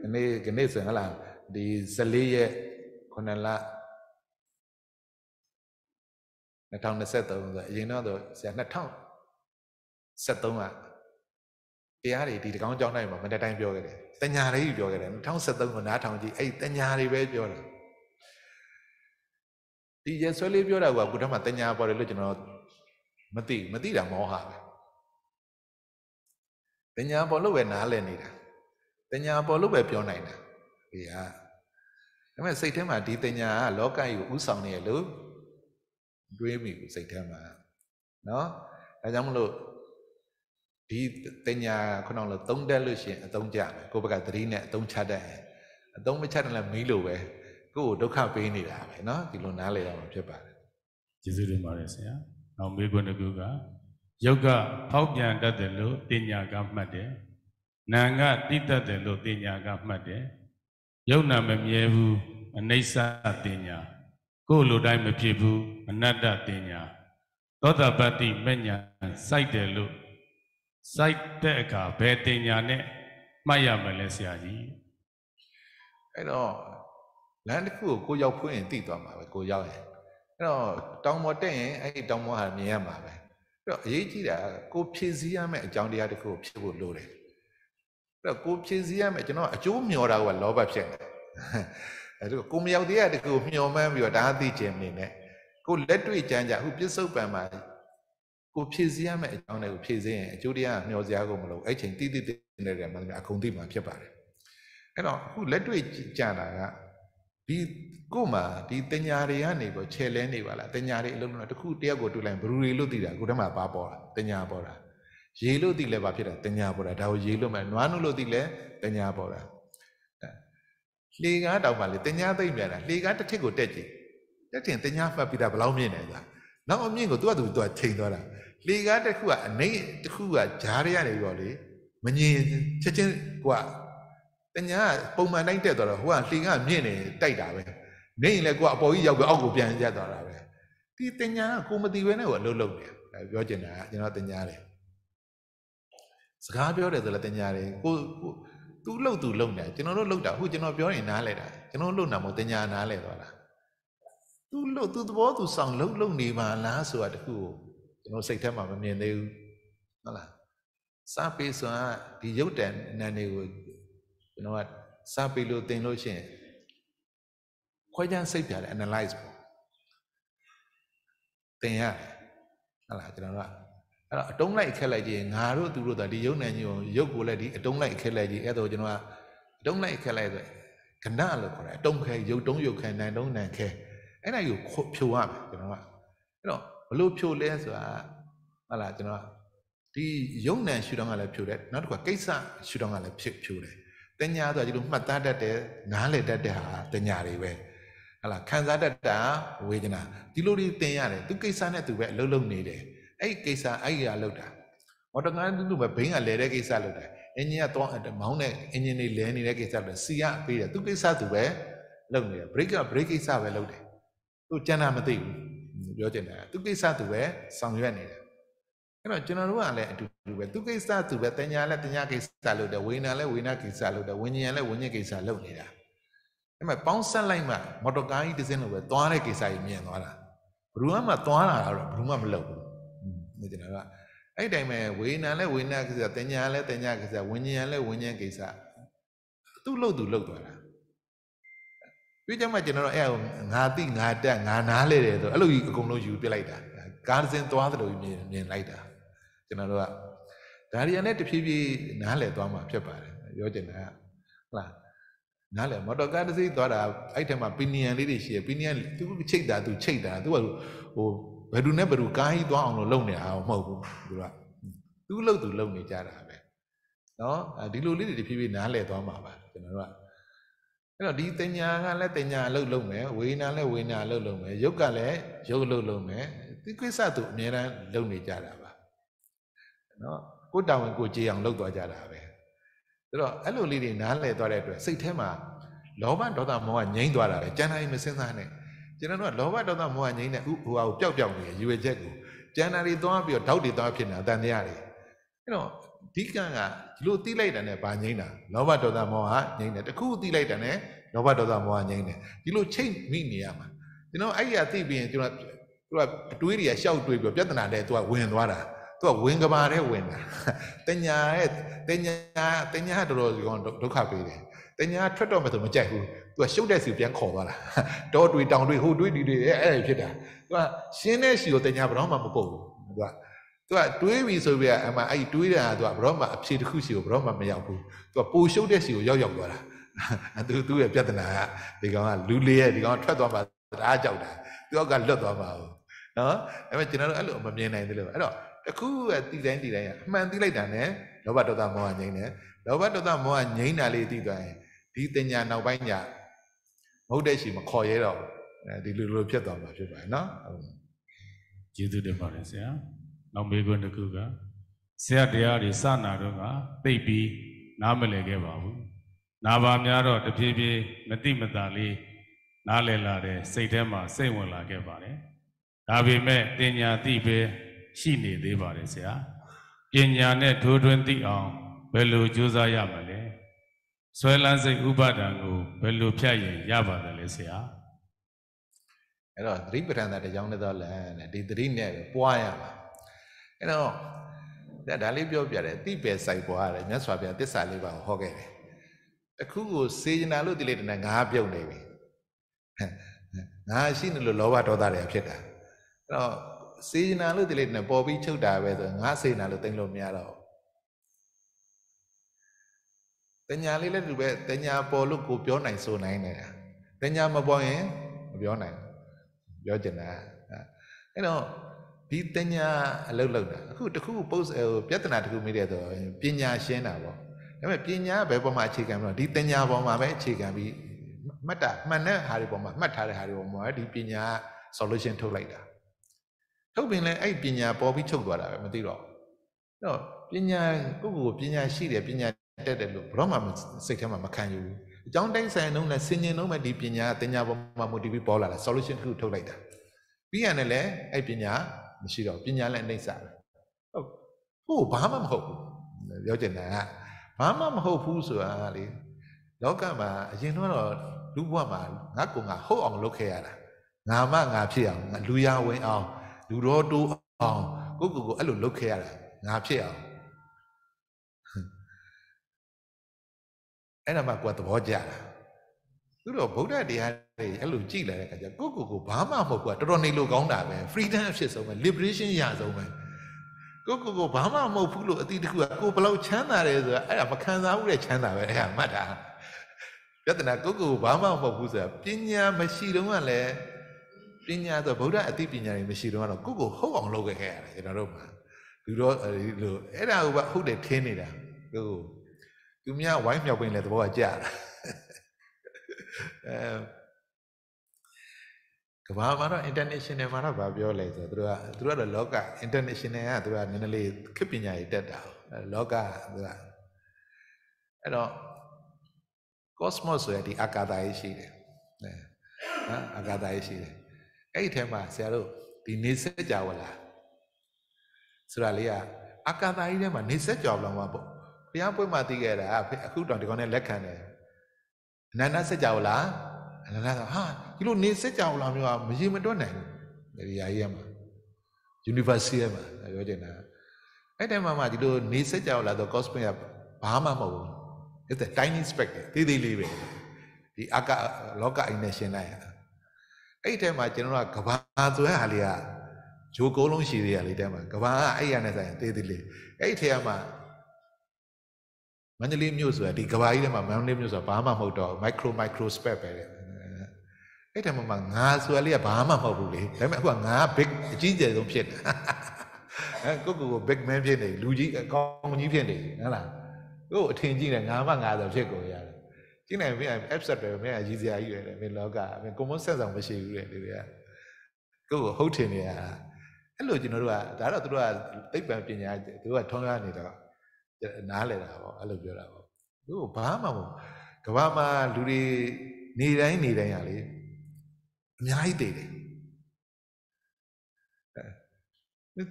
ဒီနေ့ဒီနေ့ဆိုရင်ဟလားဒီ14ရက်9လ2023ဆိုအရင်တော့ဆရာ2023ကတရားတွေဒီတကောင်းကြောင်းတိုင်းမှာမနေ့တိုင်းပြောခဲ့တယ်။တညာလေးကြီးပြောခဲ့တယ်2023ကိုနားထောင်ကြည့်အဲ့တညာတွေပဲပြောတယ်။ဒီရဆွဲလေးပြောတာကဘုရားမှာတညာပေါ်တယ်လို့ကျွန်တော်မသိမသိတာမောဟပဲ။တင်ညာပေါ်လို့ပဲနားလည်နေတာတင်ညာပေါ်လို့ပဲပြောနိုင်တာဒီဟာဒါပေမဲ့စိတ်ထဲမှာဒီတင်ညာကလောကကြီးကိုဥဆောင်နေရလို့တွေးမိဘူးစိတ်ထဲမှာနော်အဲကြောင့်မလို့ဒီတင်ညာခုနကလို့သုံးတက်လို့ရှိရင်အသုံးကျပဲကိုယ့်ဘက်ကသတိနဲ့အသုံးချတတ်ရင်အသုံးမချတယ်လည်းမီးလို့ပဲကိုယ့်ကိုဒုက္ခပေးနေတာပဲနော်ဒီလိုနားလည်ရမှာဖြစ်ပါတယ်ကျေးဇူးတင်ပါတယ်ဆရာနောက်မေးခွန်းတစ်ခုကယုတ်ကဖောက်ပြန်တတ်တယ်လို့တင်ညာကမှတ်တယ်။နာကတိတတ်တယ်လို့တင်ညာကမှတ်တယ်။ယုတ်နာမမြဲဘူးအနိစ္စတင်ညာကိုယ်လိုတိုင်းမဖြစ်ဘူးအနတ္တတင်ညာသောတာပတ္တိမညာစိုက်တယ်လို့စိုက်တဲ့အခါဘယ်တင်ညာနဲ့မှတ်ရမလဲဆရာကြီး။အဲ့တော့လမ်းတစ်ခုကိုကိုရောက်ဖွင့်ရင်သိသွားမှာပဲကိုရောက်ရင်အဲ့တော့တောင်ပေါ်တက်ရင်အဲ့ဒီတောင်ပေါ်ဟာမြင်ရမှာပဲတော့အရေးကြီးတာကိုဖြည့်ဆည်းရမယ့်အကြောင်းတရားတစ်ခုကိုဖြစ်ဖို့လိုတယ်အဲ့တော့ကိုဖြည့်ဆည်းရမယ့်ကျွန်တော်အကျိုးမျှော်တာကလောဘဖြစ်နေအဲ့တော့ကိုမရောက်သေးတဲ့ကိုမျှော်မှန်းပြီးတော့ဒါအသိခြင်းနေနဲ့ကိုလက်တွေ့ကြမ်းကြအခုပြစ္ဆုတ်ပံမှာကိုဖြည့်ဆည်းရမယ့်အကြောင်းတွေကိုဖြည့်ဆည်းရင်အကျိုးတရားမျှော်စရာကိုမလိုအဲ့ချိန်တိတိတိနေတယ်မှန်တယ်အကုန်သိမှဖြစ်ပါတယ်အဲ့တော့အခုလက်တွေ့ကြံတာကဒီကို့မှာဒီတင်ညာတွေကနေပေါ့ခြေလဲနေပါလားတင်ညာတွေအလုံးလုံးတခုတယောက်ကိုတွေ့လိုက်ဘရူရီလို့သိတာကိုတည်းမှာပါပေါ်တာတင်ညာပေါ်တာရေလို့သိလဲပါဖြစ်တာတင်ညာပေါ်တာဒါကိုရေလို့မှနွားနုလို့သိလဲတင်ညာပေါ်တာလေကားတောင်မှလေတင်ညာသိမ့်ပြန်တာလေကားတစ်ထစ်ကိုတက်ကြည့်တက်တင်တင်ညာဖတ်ပြီးတာဘယ်လောက်မြင့်နေလဲနောက်အမြင့်ကိုသူကသူသူချိန်သွားတာလေကားတစ်ခုကအနိုင်တစ်ခုကဂျားရရနေပြီပေါ့လေမငြင်းချက်ချင်းကိုကတညာပုံမှန်တိုင်းတက်သွားတော့ဟိုကလှင်ကမြင့်နေတိုက်တာပဲနေရင်လည်းကိုကအပေါ်ကြီးရောက်ပြီးအောက်ကိုပြန်ရက်သွားတာပဲဒီတညာကကိုမတိပဲနဲ့ဟိုအလုပ်လုပ်တယ်ပြောချင်တာကျွန်တော်တညာတယ်စကားပြောတယ်ဆိုလည်းတညာတယ်ကိုကိုသူလှုပ်သူလှုပ်နေကျွန်တော်တို့လှုပ်တာဟိုကျွန်တော်ပြောရင်နားလဲတာကျွန်တော်လှုပ်တာမဟုတ်တညာနားလဲသွားတာသူလှုပ်သူသဘောသူဆောင်လှုပ်လှုပ်နေပါလားဆိုတာတခုကိုကျွန်တော်စိတ်ထဲမှာမမြင်သေးဘူးဟုတ်လားစပေးစွာဒီရုပ်တန်နံတွေကိုကျွန်တော်ကစပီလို့တင်လို့ရှိရင်ခွဲခြမ်းစိတ်ပြတယ် analyze ပေါ့တင်ရတယ်ဟုတ်လားကျွန်တော်ကအဲ့တော့အတုံးလိုက်ခက်လိုက်ကြည့်ငါတို့သူတို့သာဒီရုပ်နာကြီးကိုရုပ်ကိုလည်းဒီအတုံးလိုက်ခက်လိုက်ကြည့်အဲ့တော့ကျွန်တော်ကအတုံးလိုက်ခက်လိုက်ဆိုကဏလို့ခေါ်တယ်အတုံးခဲရုပ်တုံးရုပ်ခဲနိုင်တုံးနိုင်ခဲအဲ့ဒါကိုဖြိုရမယ်ကျွန်တော်ကအဲ့တော့ဘလို့ဖြိုလဲဆိုတာဟုတ်လားကျွန်တော်ဒီရုပ်နာရှုတော့ကလည်းဖြိုတယ်နောက်တစ်ခါကိစ္စရှုတော့ကလည်းဖြိုတယ်တညာဆိုတာဒီလိုမှတ်သားတတ်တယ်နားလည်တတ်တဲ့ဟာတညာတွေပဲဟလာခံစားတတ်တာဝေဒနာဒီလိုတွေသင်ရတယ်သူကိစ္စနဲ့သူပဲအလုပ်လုပ်နေတယ်အဲ့ကိစ္စအဲ့ဒီဟာလုပ်တာမော်တော်ကားသူပဲဘိန်းကလဲတဲ့ကိစ္စလုပ်တာအင်ဂျင်ကသွားမောင်းတဲ့အင်ဂျင်တွေလဲနေတဲ့ကိစ္စလုပ်စီရပေးတယ်သူကိစ္စသူပဲလုပ်နေတယ်ဘရိတ်ကဘရိတ်ကိစ္စပဲလုပ်တယ်သူကျန်တာမသိဘူးပြောချင်တာသူကိစ္စသူပဲဆောင်ရွက်နေတယ်အဲ့တော့ကျွန်တော်တို့ကလည်းအတူတူပဲသူကိစ္စသူပဲတညာလည်းတညာကိစ္စလို့တယ်ဝိညာဉ်လည်းဝိညာဉ်ကိစ္စလို့တယ်ဝိညာဉ်လည်းဝိညာဉ်ကိစ္စလို့နေတာအဲ့မှာပေါင်းဆက်လိုက်မှမော်တော်ကားကြီးတစ်စင်းလိုပဲသွားတဲ့ကိစ္စကြီးမြင်သွားတာဘယ်သူမှသွားလာတာတော့ဘယ်သူမှမလုပ်ဘူးဒီကျွန်တော်ကအဲ့တိုင်းပဲဝိညာဉ်လည်းဝိညာဉ်ကိစ္စတညာလည်းတညာကိစ္စဝိညာဉ်လည်းဝိညာဉ်ကိစ္စသူ့လို့သူလုပ်သွားတာပြီးကြမှာကျွန်တော်တို့အဲ့ငါတိငါတက်ငါနားလေတယ်ဆိုအဲ့လိုကြီးအကုန်လုံးယူပြလိုက်တာကားတစ်စင်းသွားတယ်လို့မြင်မြင်လိုက်တာကျွန်တော်တို့ကဒါရီယာနဲ့တဖြည်းဖြည်းနားလည်သွားမှာ ဖြစ်ပါတယ်ပြောချင်တာကဟုတ်လားနားလည်မော်တော်ကားတစ်စီးသွားတာအဲ့ထဲမှာပီနီယန်လေးတွေရှိရပီနီယန်သူချိတ်တာသူချိတ်တာသူကဟိုဘယ်သူနဲ့ဘယ်သူကားကြီးသွားအောင်လို့လုပ်နေတာမဟုတ်ဘူးသူကသူ့လုပ်သူလုပ်နေကြတာပဲနော်ဒီလိုလေးတွေတဖြည်းဖြည်းနားလည်သွားမှာပါကျွန်တော်တို့ကအဲ့တော့ဒီတင်ညာကလည်းတင်ညာအလုပ်လုပ်မယ်ဝေနာလည်းဝေနာအလုပ်လုပ်မယ်ယုတ်ကလည်းယုတ်လုပ်လုပ်မယ်ဒီကိစ္စသူအများအားလုပ်နေကြတာနော်ကိုတာဝန်ကိုကြေအောင်လုပ်သွားကြတာပဲဒါတော့အဲ့လိုလေးတွေနားလည်သွားတဲ့အတွက်စိတ်ထဲမှာလောဘဒေါသမောဟငြိမ့်သွားတာပဲကျန်တာကြီးမစင်စားနဲ့ကျွန်တော်တို့ကလောဘဒေါသမောဟငြိမ့်တဲ့ဥဟိုဟာကိုပျောက်ပျောက်နေရရွေချက်ကိုကျန်တာတွေသွားပြီးတော့ဓာတ်တွေသွားဖြစ်နေတာတန်တရားတွေအဲ့တော့ဒီကံကဒီလိုသိလိုက်တာနဲ့ဗာငြိမ့်တာလောဘဒေါသမောဟငြိမ့်တယ်တခုသိလိုက်တာနဲ့လောဘဒေါသမောဟငြိမ့်တယ်ဒီလိုချိန်မိနေရမှာကျွန်တော်အဲ့ဒီအသိပြီးရင်ကျွန်တော်သူကအတွေးတွေကရှောက်တွေးပြီးပြဿနာတွေသူကဝင်သွားတာသူကဝင်ကဘာတဲ့ဝင်တာတညာရဲ့တညာတညာတော်တော်ကောဒုက္ခပေးတယ်တညာထွက်တော့မှဆိုမကြိုက်ဘူးသူကရှုပ်တဲ့စီပြန်ခေါ်သွားတာတောတွေတောင်တွေဟိုတွေးဒီတွေအဲ့အဲ့ဖြစ်တာသူကရှင်းတဲ့စီကိုတညာဘယ်တော့မှမပုတ်ဘူးသူကသူကတွေးပြီဆိုပြီးအမှအဲ့တွေးတာကသူကဘယ်တော့မှအဖြေတစ်ခုစီကိုဘယ်တော့မှမရောက်ဘူးသူကပူရှုပ်တဲ့စီကိုရောက်ရောက်သွားတာသူသူ့ရဲ့ပြဿနာကဒီကောင်ကလူလေးရဲ့ဒီကောင်ထွက်သွားမှတအားကြောက်တာသူကလွတ်သွားမှာဟုတ်နော်အဲ့မဲ့ကျွန်တော်တို့အဲ့လိုမမြင်နိုင်သေးလို့အဲ့တော့တခုကတည်တိုင်းတည်တိုင်းအမှန်သိလိုက်တာနဲ့လောဘဒေါသမောဟငြိမ်းတယ်လောဘဒေါသမောဟငြိမ်းတာလေးသိသွားရင်ဒီတင်ညာနောက်ပိုင်းညာမဟုတ်တဲ့ရှိမခေါ်ရဲတော့ဒီလိုလိုဖြစ်သွားမှာဖြစ်ပါတယ်နော်ကျေးဇူးတင်ပါတယ်ဆရာနောက်မေးခွန်းတစ်ခုကဆရာတရားတွေစနာတော့ကသိပြီးနားမလည်ခဲ့ပါဘူးနာပါများတော့တဖြည်းဖြည်းမတိမတာလေးနားလည်လာတဲ့စိတ်ထဲမှာစိတ်ဝင်လာခဲ့ပါတယ်ဒါပေမဲ့တင်ညာတိပဲရှိနေသေးပါတယ်ဆရာပညာနဲ့ထိုးထွင်းသိအောင်ဘယ်လိုကြိုးစားရမလဲဆွဲလန်းစိတ်ဥပါဒံကိုဘယ်လိုဖြတ်ရင်ရပါတယ်လဲဆရာအဲ့တော့သတိပဋ္ဌာန်တရားနဲ့သောလန်တဲ့ဒီသတိနဲ့ပဲပွားရမှာအဲ့တော့ဒါလေးပြောပြတယ်တိပယ်ဆိုင်ပွားရတယ်မြတ်စွာဘုရားတစ္ဆာလေးပါကိုဟောခဲ့တယ်အခုကိုစေချင်တာလို့ဒီလေတနဲ့ငါပြုတ်နေပြီငါရှိနေလို့လောဘဒေါသတွေဖြစ်တာအဲ့တော့စေနာလို့ဒီလေးနဲ့ပေါ်ပြီးချုပ်တာပဲဆိုငါစေနာလို့သိလို့မရတော့တညာလေးလည်းဒီပဲတညာပေါ်လို့ကိုပြောနိုင်ဆိုနိုင်နေတာတညာမပေါ်ရင်မပြောနိုင် ပြောချင်တာအဲ့တော့ဒီတညာအလုတ်လောက်တာအခုတခုပုံစံပြဿနာတခုမိတဲ့ဆိုပညာရှင်းတာပေါ့ဒါပေမဲ့ပညာဘယ်ပေါ်မှာအခြေခံမလို့ဒီတညာပေါ်မှာပဲအခြေခံပြီးမှတ်တာမှန်တဲ့ဟာတွေပေါ်မှာမှတ်ထားတဲ့ဟာတွေပေါ်မှာဒီပညာ solution ထုတ်လိုက်တာထုတ်ပင်လဲအဲ့ပညာပေါ်ပြီးထုတ်သွားတာပဲမသိတော့အဲ့တော့ပညာကိုယ့်ကိုယ်ပညာရှိတယ်ပညာတက်တယ်လို့ဘရောမှစိတ်ထဲမှာမခံယူဘူးအကြောင်းတိုင်းဆိုင်နှုံးနဲ့ဆင်ញင်နှုံးမဲ့ဒီပညာတင်ညာပေါ်မှာမူတည်ပြီးပေါ်လာတာ solution တစ်ခုထုတ်လိုက်တာပြီးရတယ်လဲအဲ့ပညာမရှိတော့ပညာလည်းအိဋ္ဌစာပဲဟုတ်ဟိုဘာမှမဟုတ်ဘူးပြောချင်တာကဘာမှမဟုတ်ဘူးဆိုတာလေလောကမှာအရင်တော့လူဘဝမှာငါကငါဟုတ်အောင်လုပ်ခဲ့ရတာငါမငါဖြစ်အောင်လူရဝင်အောင်လူတော်တိုးအောင်ကိုကိုကိုအဲ့လိုလုပ်ခဲ့ရတာငါဖြစ်အောင်အဲ့ဒါမှကိုယ်သဘောကျတာသူတို့ဗုဒ္ဓတရားတွေအဲ့လိုကြည်လာတဲ့အခါကျကိုကိုကိုဘာမှမဟုတ်ကွာတော်တော်နေလို့ကောင်းတာပဲ freedom အဖြစ်ဆုံးပဲ liberation ရဆုံးပဲကိုကိုကိုဘာမှမဟုတ်ဘူးလို့အတိတခုကကိုဘလောက်ချမ်းသာတယ်ဆိုတာအဲ့ဒါမခံစားဘူးတဲ့ချမ်းသာပဲအဲ့ဒါမှတ်တာပြဿနာကိုကိုကိုဘာမှမဟုတ်ဘူးဆိုတာပညာမရှိတော့ကလည်းပညာဆိုဗုဒ္ဓအသိပညာတွေမရှိတော့တော့ကိုကိုဟုတ်အောင်လုပ်ခဲ့ခဲ့ရတယ်ကျွန်တော်တို့မှာလူတော့ဒီလိုအဲ့ဒါကိုဟုတ်တယ်ထင်းနေတာကိုကိုသူများဝိုင်းမြောက်ပင်လဲသဘောကကြာတာအဲကဘာမှာတော့ international မှာတော့ဗာပြောလဲဆိုသူတို့ကသူတို့ကတော့လောက international ကသူတို့ကနည်းနည်းလေးခေတ်ပညာကြီးတက်တာလောကသူကအဲ့တော့ cosmos ဆိုရဒီအာကာသကြီးရှိတယ်နော်အာကာသကြီးရှိတယ်အဲ့ဒီထဲမှာဆရာတို့ဒီနေဆက်ကြဝလာဆိုတာလေးကအကာသာကြီးထဲမှာနေဆက်ကြဝလာမှာပေါ့ဘုရားပွဲမှာသိခဲ့တာအခုတော့ဒီကောင်နဲ့လက်ခံတယ်အနန္တဆက်ကြဝလာအနန္တကဟာဒီလိုနေဆက်ကြဝလာမျိုးကမရေမတွက်နိုင်ဘူးနေရာကြီးရမှာ university ရမှာပြောချင်တာအဲ့တိုင်းမှာမှဒီလိုနေဆက်ကြဝလာတော့ cosplay ကဘာမှမဟုတ်ဘူး it's a tiny speck သေးသေးလေးပဲဒီအကလောကအိမ်နဲ့ရှင်လိုက်အဲ့ထဲမှာကျွန်တော်ကကဘာဆိုတဲ့ဟာလေးကဂျိုးကုန်းလုံးရှိသေးရလေးတဲမှာကဘာကအဲ့ရနဲ့ဆိုင်သေးသေးလေးအဲ့ထဲမှာမန္တလေးမြို့ဆိုတာဒီကဘာကြီးထဲမှာမန္တလေးမြို့ဆိုတာဘာမှမဟုတ်တော့ micro micro spread ပဲတဲ့အဲ့ထဲမှာမှငါဆိုတာလေးကဘာမှမဟုတ်ဘူးလေဒါပေမဲ့အခုကငါ big အကြီးကျယ်ဆုံးဖြစ်နေတာအဲကိုကိုကို big man ဖြစ်နေလူကြီးအကောင်းကြီးဖြစ်နေဟုတ်လားကို့အထင်ကြီးတယ်ငါမှငါဆိုဖြစ်ကိုရတယ်တိနိုင်မင်း abstract တယ်မင်းကရည်စရာကြီးရတယ်မင်းလောကမင်း common sense အောင်မရှိဘူးတဲ့လူတွေကကိုယ့်ကိုဟုတ်ထင်နေရတာအဲ့လိုကျွန်တော်တို့ကဒါတော့သူတို့ကသိပ္ပံပညာသူတို့ကထွန်းကားနေတော့နားလည်တာပေါ့အဲ့လိုပြောတာပေါ့သူတို့ဘာမှမဟုတ်ကမ္ဘာမှာလူတွေနေတိုင်းနေတိုင်းရလေအများကြီးတည်တယ်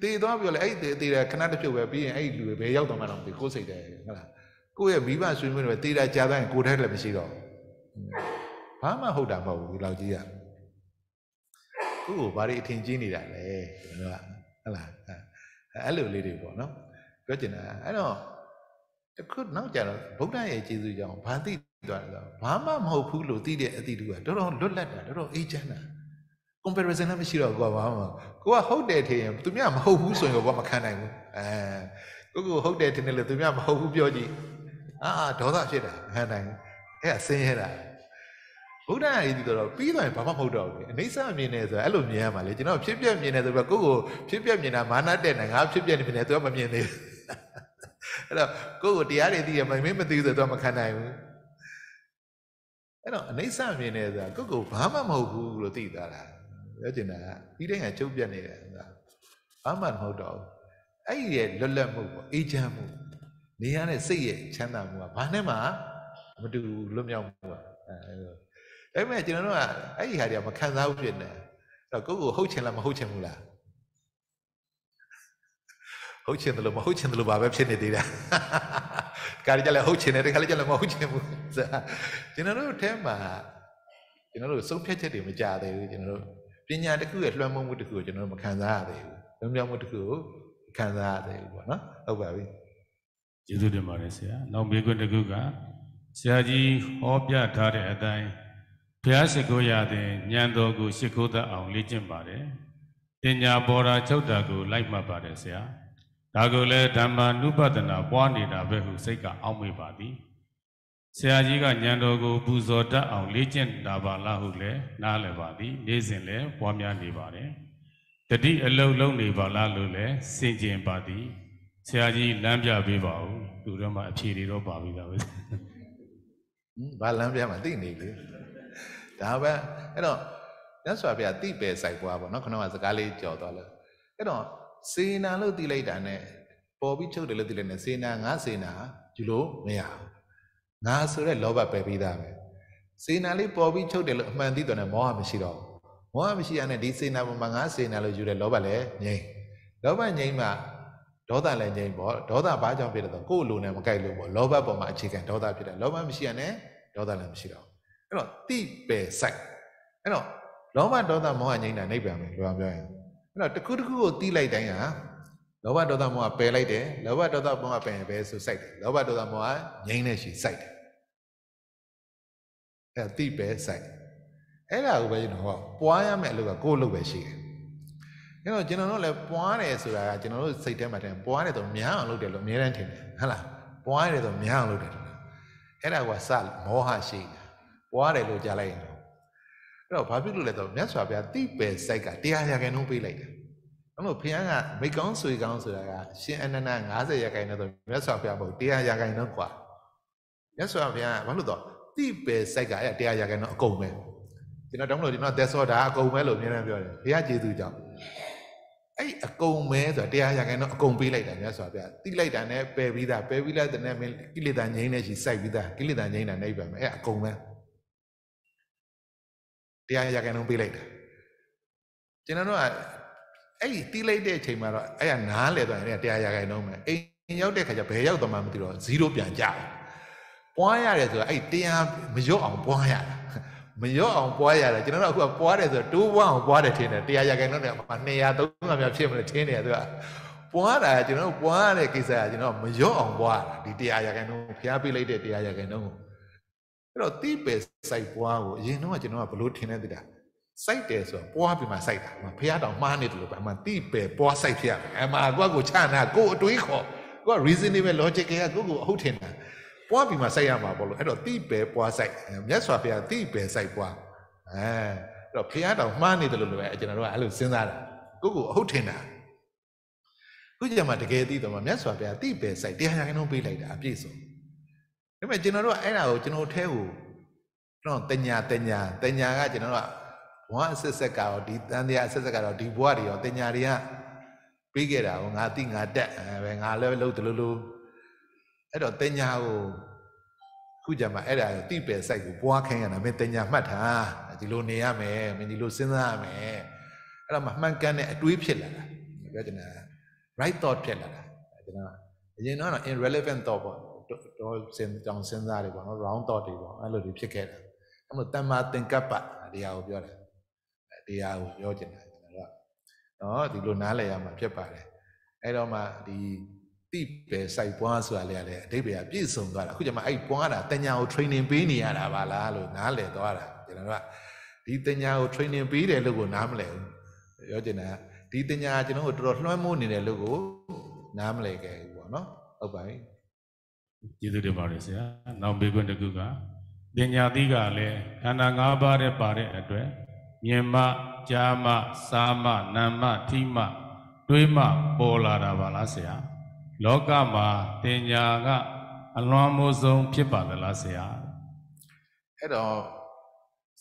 တည်သွားပြီလေအဲ့တည်တည်တာခဏတစ်ဖြုတ်ပဲပြီးရင်အဲ့လူတွေဘယ်ရောက်တော့မှတော့ဒီကိုယ်စိတ်တယ်ဟုတ်လားကိုယ့်ရဲ့မိဘဆွေမျိုးတွေတေးတာကြာတိုင်းကိုယ်တည်းလည်းမရှိတော့ဘာမှဟုတ်တာမဟုတ်ဘူးလောက်ကြီးကကိုယ့်ကိုဘာတွေအထင်ကြီးနေတာလဲကျွန်တော်ကဟုတ်လားအဲ့လိုလေးတွေပေါ့နော်ပြောချင်တာအဲ့တော့တခုနောက်ကြတော့ဗုဒ္ဓရဲ့ကျေးဇူးကြောင့်ဘာသိသွားလဲဘာမှမဟုတ်ဘူးလို့သိတဲ့အသည့်တူကတော်တော်လွတ်လပ်တာတော်တော်အေးချမ်းတာ comparison လည်းမရှိတော့ကိုကဘာမှကိုကဟုတ်တယ်ထင်ရင်သူများမဟုတ်ဘူးဆိုရင်ကိုကမခံနိုင်ဘူးအဲကိုကဟုတ်တယ်ထင်တယ်လို့သူများမဟုတ်ဘူးပြောကြည့်အာဒေါသဖြစ်တာဟန်နိုင်အဲ့ဒါဆင်းရဲတာဘုရားရည်တတော်ပြီးသွားရင်ဘာမှမဟုတ်တော့ဘူးအနိစ္စမြင်နေဆိုအဲ့လိုမြင်ရမှာလေကျွန်တော်ဖြစ်ပြက်မြင်နေဆိုပြီးကိုယ့်ကိုဖြစ်ပြက်မြင်တာမာနတက်နေငါဖြစ်ပြက်နေဖြစ်နေသူကမမြင်သေးဘူးအဲ့တော့ကိုယ့်ကိုတရားတွေသိရမင်းမသိဘူးဆိုတော့မခံနိုင်ဘူးအဲ့တော့အနိစ္စမြင်နေဆိုတာကိုယ့်ကိုဘာမှမဟုတ်ဘူးလို့သိသွားတာပြောချင်တာကဒီတိုင်းကချုပ်ပြက်နေတာဘာမှမဟုတ်တော့ဘူးအဲ့ဒီရဲ့လွတ်လပ်မှုပေါ့အေးချမ်းမှုနေရတဲ့စိတ်ရဲ့ချမ်းသာမှုကဘာနဲ့မှမတူလွတ်မြောက်မှုကအဲဒါပေမဲ့ကျွန်တော်တို့ကအဲ့ဒီဟာတွေကမခံစားဘူးဖြစ်နေတော့ကိုယ့်ကိုဟုတ်ချင်လားမဟုတ်ချင်ဘူးလားဟုတ်ချင်တယ်လို့မဟုတ်ချင်တယ်လို့ပါပဲဖြစ်နေသေးတာကာရီကြလည်းဟုတ်ချင်တယ်တခါလည်းကြလည်းမဟုတ်ချင်ဘူးကျွန်တော်တို့အထက်မှာကျွန်တော်တို့စုံဖြတ်ချက်တွေမကြသေးဘူးကျွန်တော်တို့ပညာတစ်ခုရဲ့လွှမ်းမိုးမှုတစ်ခုကိုကျွန်တော်တို့မခံစားရသေးဘူးလွှမ်းမြောက်မှုတစ်ခုကိုခံစားရသေးဘူးပေါ့နော်ဟုတ်ပါပြီကျေးဇူးတင်ပါတယ်ဆရာနောက်မေးခွန်းတစ်ခုကဆရာကြီးဟောပြထားတဲ့အတိုင်းဘုရားရှိခိုးရတဲ့ဉာဏ်တော်ကိုရှိခိုးတတ်အောင်လေ့ကျင့်ပါတယ်ပညာပေါ်တာချုပ်တာကိုလိုက်မှတ်ပါတယ်ဆရာဒါကိုလည်းဓမ္မနုပဒနာပွားနေတာပဲဟု စိတ်ကအောက်မေ့ပါသည်ဆရာကြီးကဉာဏ်တော်ကို ပူဇော်တတ်အောင်လေ့ကျင့်တာပါလားဟုလည်းနားလည်ပါသည် နေ့စဉ်လည်းပွားများနေပါတယ်တတိအလုံးလုံးနေပါလားလို့လည်းစင်ကြင်ပါသည်ဆရာကြီးလမ်းပြပေးပါဦးလူတော့မှအဖြေတွေတော့ပါပြီလားပဲဘာလမ်းပြမှာသိနေလေဒါပဲအဲ့တော့မြတ်စွာဘုရားတိပယ်ဆိုင်ပွားပေါ့နော်ခဏမှစကားလေးကြော်သွားလဲအဲ့တော့စေနာလို့သိလိုက်တာနဲ့ပေါ်ပြီးချုပ်တယ်လို့သိလိုက်နဲ့စေနာငါစေနာယူလို့မရဘူးငါဆိုတဲ့လောဘပယ်ပြီးသားပဲစေနာလေးပေါ်ပြီးချုပ်တယ်လို့အမှန်သိတော့နဲ့မောဟမရှိတော့ဘူးမောဟမရှိရနဲ့ဒီစေနာပေါ်မှာငါစေနာလို့ယူတဲ့လောဘလည်းငြိမ်းလောဘငြိမ်းမှဒေါသလည်းငြိမ်းပေါ့ဒေါသဘာကြောင့်ဖြစ်တယ်ဆိုကိုယ့်လိုနဲ့မကိုက်လို့ပေါ့လောဘပေါ်မှာအခြေခံဒေါသဖြစ်တယ်လောဘမရှိရနဲ့ဒေါသလည်းမရှိတော့အဲ့တော့တိပယ်ဆိုင်အဲ့တော့လောဘဒေါသမောဟငြိမ်းတာနိဗ္ဗာန်ပဲလိုအောင်ပြောရင်အဲ့တော့တစ်ခုတစ်ခုကိုတိလိုက်တိုင်းဟာလောဘဒေါသမောဟပယ်လိုက်တယ်လောဘဒေါသမောဟပယ်ရင်ပဲဆိုစိုက်တယ်လောဘဒေါသမောဟငြိမ်းတဲ့ရှိစိုက်တယ်အဲ့တိပယ်ဆိုင်အဲ့ဒါကိုပဲကျွန်တော်ကပွားရမယ့်အလုပ်ကကိုယ့်အလုပ်ပဲရှိတယ်အဲ့တော့ကျွန်တော်တို့လည်းပွားတယ်ဆိုတာကကျွန်တော်တို့စိတ်ထဲမှာတင်ပွားတယ်ဆိုများအောင်လုပ်တယ်လို့အများတန်းထင်တယ်ဟုတ်လားပွားတယ်ဆိုများအောင်လုပ်တယ်လို့အဲ့ဒါကစမောဟရှိတာပွားတယ်လို့ကြားလိုက်ရင်အဲ့တော့ဘာဖြစ်လို့လဲဆိုတော့မြတ်စွာဘုရားတိပယ်စိတ်ကတရားရာခိုင်နှုန်းပေးလိုက်တယ်အဲ့လိုဘုရားကမိကောင်းဆွေကောင်းဆိုတာကရှင်အနန္ဒ90ရာခိုင်နှုန်းဆိုမြတ်စွာဘုရားဘုတရားရာခိုင်နှုန်းกว่าမြတ်စွာဘုရားကဘာလို့တော့တိပယ်စိတ်ကအဲ့တရားရာခိုင်နှုန်းအကုန်ပဲကျွန်တော်တောင်းလို့ဒီမှာသက်စောတာအကုန်ပဲလို့အများတန်းပြောတယ်ဘုရားကျေးဇူးကြောင့်အဲ့အကုံမဲဆိုတာတရားရခိုင်တော့အကုံပေးလိုက်တာညဆိုပါဗျာတိလိုက်တာနဲ့ပယ်ပြီးသားပယ်ပြီးလိုက်တဲ့နဲ့မင်းကိလေသာငြိမ်းနေရှိစိုက်ပြီးသားကိလေသာငြိမ်းတာနိုင်ပါမယ်အဲ့အကုံမဲတရားရခိုင်တော့ပေးလိုက်တာကျွန်တော်တို့ကအဲ့ဒီတိလိုက်တဲ့အချိန်မှာတော့အဲ့ကနားလေသွားရင်တရားရခိုင်တော့မယ်အိမ်ရောက်တဲ့ခါကျဘယ်ရောက်သွားမှမသိတော့0ပြန်ကြတယ်ပွားရတယ်ဆိုတာအဲ့တရားမရော့အောင်ပွားရတာမရော့အောင်ပွားရတာကျွန်တော်တို့အခုကပွားတယ်ဆိုတော့တိုးပွားအောင်ပွားတယ်ထင်တယ်တရားရခိုင်တော့တယ်မှာ200 300များဖြစ်မလို့ထင်တယ်သူကပွားတာကျွန်တော်တို့ပွားရတဲ့ကိစ္စကကျွန်တော်မရော့အောင်ပွားတာဒီတရားရခိုင်တော့ဖျားပေးလိုက်တဲ့တရားရခိုင်တော့အဲ့တော့တိပယ်စိုက်ပွားကိုအရင်တော့ကျွန်တော်ကဘလို့ထင်နေသလားစိုက်တယ်ဆိုတော့ပွားပြီးမှစိုက်တာဘုရားတောင်မှားနေတယ်လို့ပဲအမှန်တိပယ်ပွားစိုက်ဖြစ်ရမယ်အမှန်ကိုကိုချနာကိုအတွေးခေါ်ကို reasonable logic ကကိုကိုအဟုတ်ထင်တာပွားပြီးမှစိုက်ရမှာပေါ့လို့အဲ့တော့တိပဲပွားစိုက်မြတ်စွာဘုရားတိပဲစိုက်ပွားအဲအဲ့တော့ဘုရားတော်မှားနေတယ်လို့လည်းကျွန်တော်တို့ကအဲ့လိုစဉ်းစားတာကိုကိုအဟုတ်ထင်တာခုကြမှာတကယ်သိတော့မှမြတ်စွာဘုရားတိပဲစိုက်တရားရခိုင်လုံးပေးလိုက်တာအပြည့်စုံဒါပေမဲ့ကျွန်တော်တို့ကအဲ့ဒါကိုကျွန်တော်ထဲကိုကျွန်တော်တညာတညာတညာကကျွန်တော်တို့ကဘဝအစစ်ဆက်ကတော့ဒီတန်တရားအစစ်ဆက်ကတော့ဒီဘဝတွေရောတညာတွေကပေးခဲ့တာဟောငါတိငါတက်အဲပဲငါလည်းလှုပ်တယ်လို့လို့အဲ့တော့တင်ညာကိုခုကြမှာအဲ့ဒါတိပယ်စိုက်ကိုပွားခိုင်းရတာမင်းတင်ညာမှတ်တာဒီလိုနေရမယ်မင်းဒီလိုစဉ်းစားရမယ်အဲ့တော့မှမှန်ကန်တဲ့အတွေးဖြစ်လာတာပြောချင်တာ right thought ဖြစ်လာတာကျွန်တော်အရင်တော့ irrelevant thought ပေါ့တော့စဉ်းတောင်စဉ်းစားတယ်ပေါ့နော် round thought တွေပေါ့အဲ့လိုတွေဖြစ်ခဲ့တာအဲ့လိုတမ္မာသင်္ကပ္ပတရားကိုပြောတယ်တရားကိုပြောချင်တာကျွန်တော်ကနော်ဒီလိုနားလည်ရမှာဖြစ်ပါတယ်အဲ့တော့မှဒီတိပဲစိုက်ပွားဆိုတာလေရတယ်အတိတ်ပဲပြည့်စုံသွားတာအခုကျမှအဲ့ပွားတာတညာကို training ပေးနေရတာပါလားလို့နားလည်သွားတာကျွန်တော်တို့ကဒီတညာကို training ပေးတယ်လို့ကိုနားမလည်ဘူးပြောချင်တာဒီတညာကျွန်တော်တို့တော်တော်လွှမ်းမိုးနေတယ်လို့ကိုနားမလည်ခဲ့ဘူးပေါ့နော်ဟုတ်ပါပြီကျေးဇူးတင်ပါတယ်ဆရာနောက်ဘေးကွန်းတစ်ခုကပညာသီးကလည်းခန္ဓာ၅ပါးတဲ့ပါတဲ့အတွက်မြင်မကြားမစားမနာမထိမတွေးမပေါ်လာတာပါလားဆရာလောကမှာတင်ညာကအလွန်မိုးဆုံးဖြစ်ပါသလားဆရာအဲ့တော့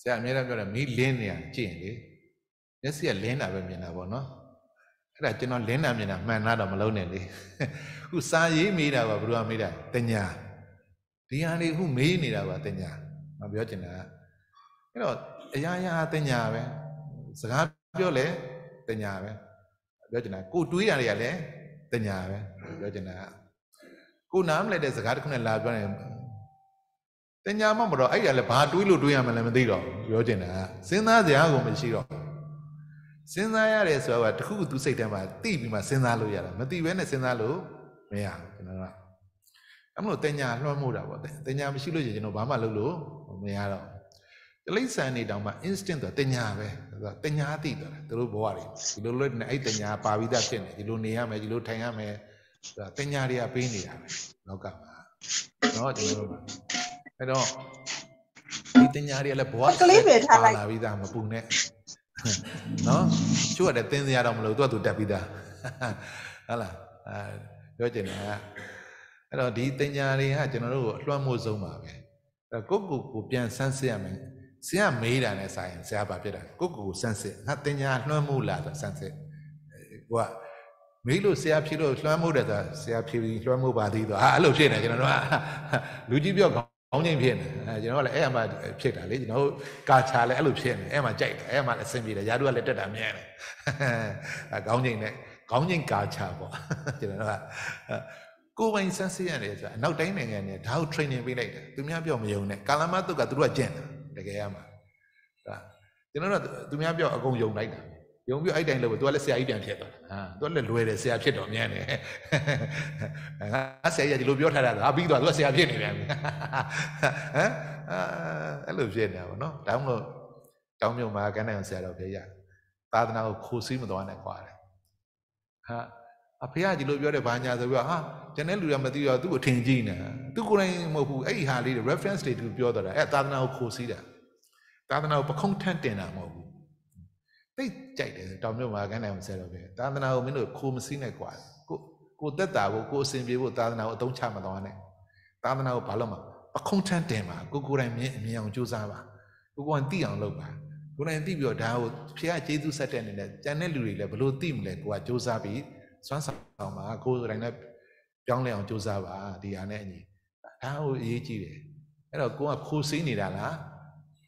ဆရာအများအားပြောတယ်မီးလင်းနေရကြည့်ရင်လေမျက်စိကလင်းတာပဲမြင်တာပေါ့နော်အဲ့ဒါကျွန်တော်လင်းတာမြင်တာမှန်တာတော့မလုံးနဲ့လေခုစာရေးမိတာပါဘယ်သူကမိတာတင်ညာဒီဟာလေးခုမေးနေတာပါတင်ညာမပြောချင်တာအဲ့တော့အရာရာတင်ညာပဲစကားပြောလဲတင်ညာပဲပြောချင်တာကိုတွေးတာတွေကလည်းတင်ညာပဲပြောချင်တာကိုနားမလဲတဲ့စကားတစ်ခုနဲ့လာပြောတယ်တညာမမတော့အဲ့ရလဲဘာတွေးလို့တွေးရမလဲမသိတော့ပြောချင်တာစဉ်းစားစရာကိုမရှိတော့စဉ်းစားရတယ်ဆိုတော့တခုသူစိတ်ထဲမှာတိပြီးမှစဉ်းစားလို့ရတာမတိဘဲနဲ့စဉ်းစားလို့မရဘူးကျွန်တော်ကအဲ့မလို့တညာလွှမ်းမိုးတာပေါ့တညာမရှိလို့ကျွန်တော်ဘာမှလုပ်လို့မရတော့တလိษံနေတောင်မှ instant ဆိုတာတညာပဲဆိုတာတညာသိတာသူတို့ဘဝတွေဒီလိုလို့အဲ့တညာပါပြီးသားဖြစ်နေဒီလိုနေရမယ်ဒီလိုထိုင်ရမယ်ဆိုတော့တင်ညာတွေကပေးနေတာပဲလောကမှာနော်ကျွန်တော်တို့အဲ့တော့ဒီတင်ညာတွေကလည်းဘဝကလေးပဲထားလိုက်လာပြီးသားမပူနဲ့နော်ချို့ကလည်းတင်းစရာတော့မလိုသူကသူတက်ပြီးသားဟုတ်လားအဲပြောချင်တာအဲ့တော့ဒီတင်ညာတွေကကျွန်တော်တို့ကိုအလွှမ်းမိုးဆုံးပါပဲအဲ့ကိုကိုကိုပြန်ဆန်းစစ်ရမယ်ဆရာမေးတာနဲ့ဆိုင်ဆရာပါပြတာကိုကိုကိုဆန်းစစ်ငါတင်ညာလွှမ်းမိုးလာဆိုဆန်းစစ်ကိုကမိလို့ဆရာဖြေလို့လွှမ်းမိုးတယ်ဆိုတာဆရာဖြေပြီးလွှမ်းမိုးပါသေးတော့ဟာအဲ့လိုဖြစ်နေကျွန်တော်တို့ကလူကြီးပြောကောင်းချင်းဖြစ်နေအဲကျွန်တော်ကလည်းအဲ့အမှဖြစ်တာလေကျွန်တော်ကာချာလည်းအဲ့လိုဖြစ်နေအဲ့မှာကြိုက်တယ်အဲ့မှာလည်းအဆင်ပြေတယ်ယာတို့ကလည်းတက်တာမြဲတယ်အဲကောင်းချင်းနဲ့ကောင်းချင်းကာချာပေါ့ကျွန်တော်ကကိုယ်ပိုင်စမ်းစစ်ရတယ်ဆိုတာနောက်တိုင်းနိုင်ငံတွေဒါကို training ပေးလိုက်တယ်သူများပြောမယုံနဲ့ကာလမတုတ်ကသူတို့ကကျင့်တာတကယ်ရမှာဒါကျွန်တော်တို့သူများပြောအကုန်ယုံလိုက်တာယုံပြီးအဲ့တိုင်းလုပ်ပဲသူကလည်းဆရာကြီးပြန်ထည့်သွားတာဟာသူကလည်းလွယ်တယ်ဆရာဖြစ်တော်မြန်တယ်ငါဆရာကြီးဒီလိုပြောထားတာငါပြီးသွားသူကဆရာဖြစ်နေပြန်ပြီဟမ်အဲ့လိုဖြစ်နေတာပေါ့နော်ဒါမှမဟုတ်တောင်းမြုံမှာကန်းနိုင်အောင်ဆရာတော်ဖေးရသာသနာကိုခိုစီးမသွားနဲ့ကွာတယ်ဟာအဖေကဒီလိုပြောတယ်ဘာညာဆိုပြီးတော့ဟာကျန်တဲ့လူတွေကမသိတော့သူ့အထင်ကြီးနေသူကိုယ်တိုင်မဟုတ်ဘူးအဲ့ဒီဟာလေးတွေ reference တွေသူပြောတော့တာအဲ့သာသနာကိုခိုစီးတာသာသနာကိုပခုံးထန့်တင်တာမဟုတ်ဘူးကြိုက်တယ်တောင်မြို့မှာကန်းနိုင်မဆဲတော့ပဲသာသနာကိုမင်းတို့ခိုးမစည်းနဲ့ကွာကိုကိုတက်တာကိုကိုအစဉ်ပြေဖို့သာသနာကိုအသုံးချမသွားနဲ့သာသနာကိုဘာလို့မှပခုံးထမ်းတင်ပါကိုကိုယ်တိုင်မြင်အမြင်အောင်ကြိုးစားပါကိုကိုယ်ကသိအောင်လုပ်ပါကိုယ်တိုင်သိပြီးတော့ဒါကိုဖခင်ကျေးဇူးဆက်တဲ့အနေနဲ့ကြံတဲ့လူတွေလည်းဘလို့သိမလဲကိုကကြိုးစားပြီးစွမ်းဆောင်ပါကိုယ်တိုင်လည်းပြောင်းလဲအောင်ကြိုးစားပါဒီဟာနဲ့အညီဒါကိုအရေးကြီးတယ်အဲ့တော့ကိုကခိုးစည်းနေတာလား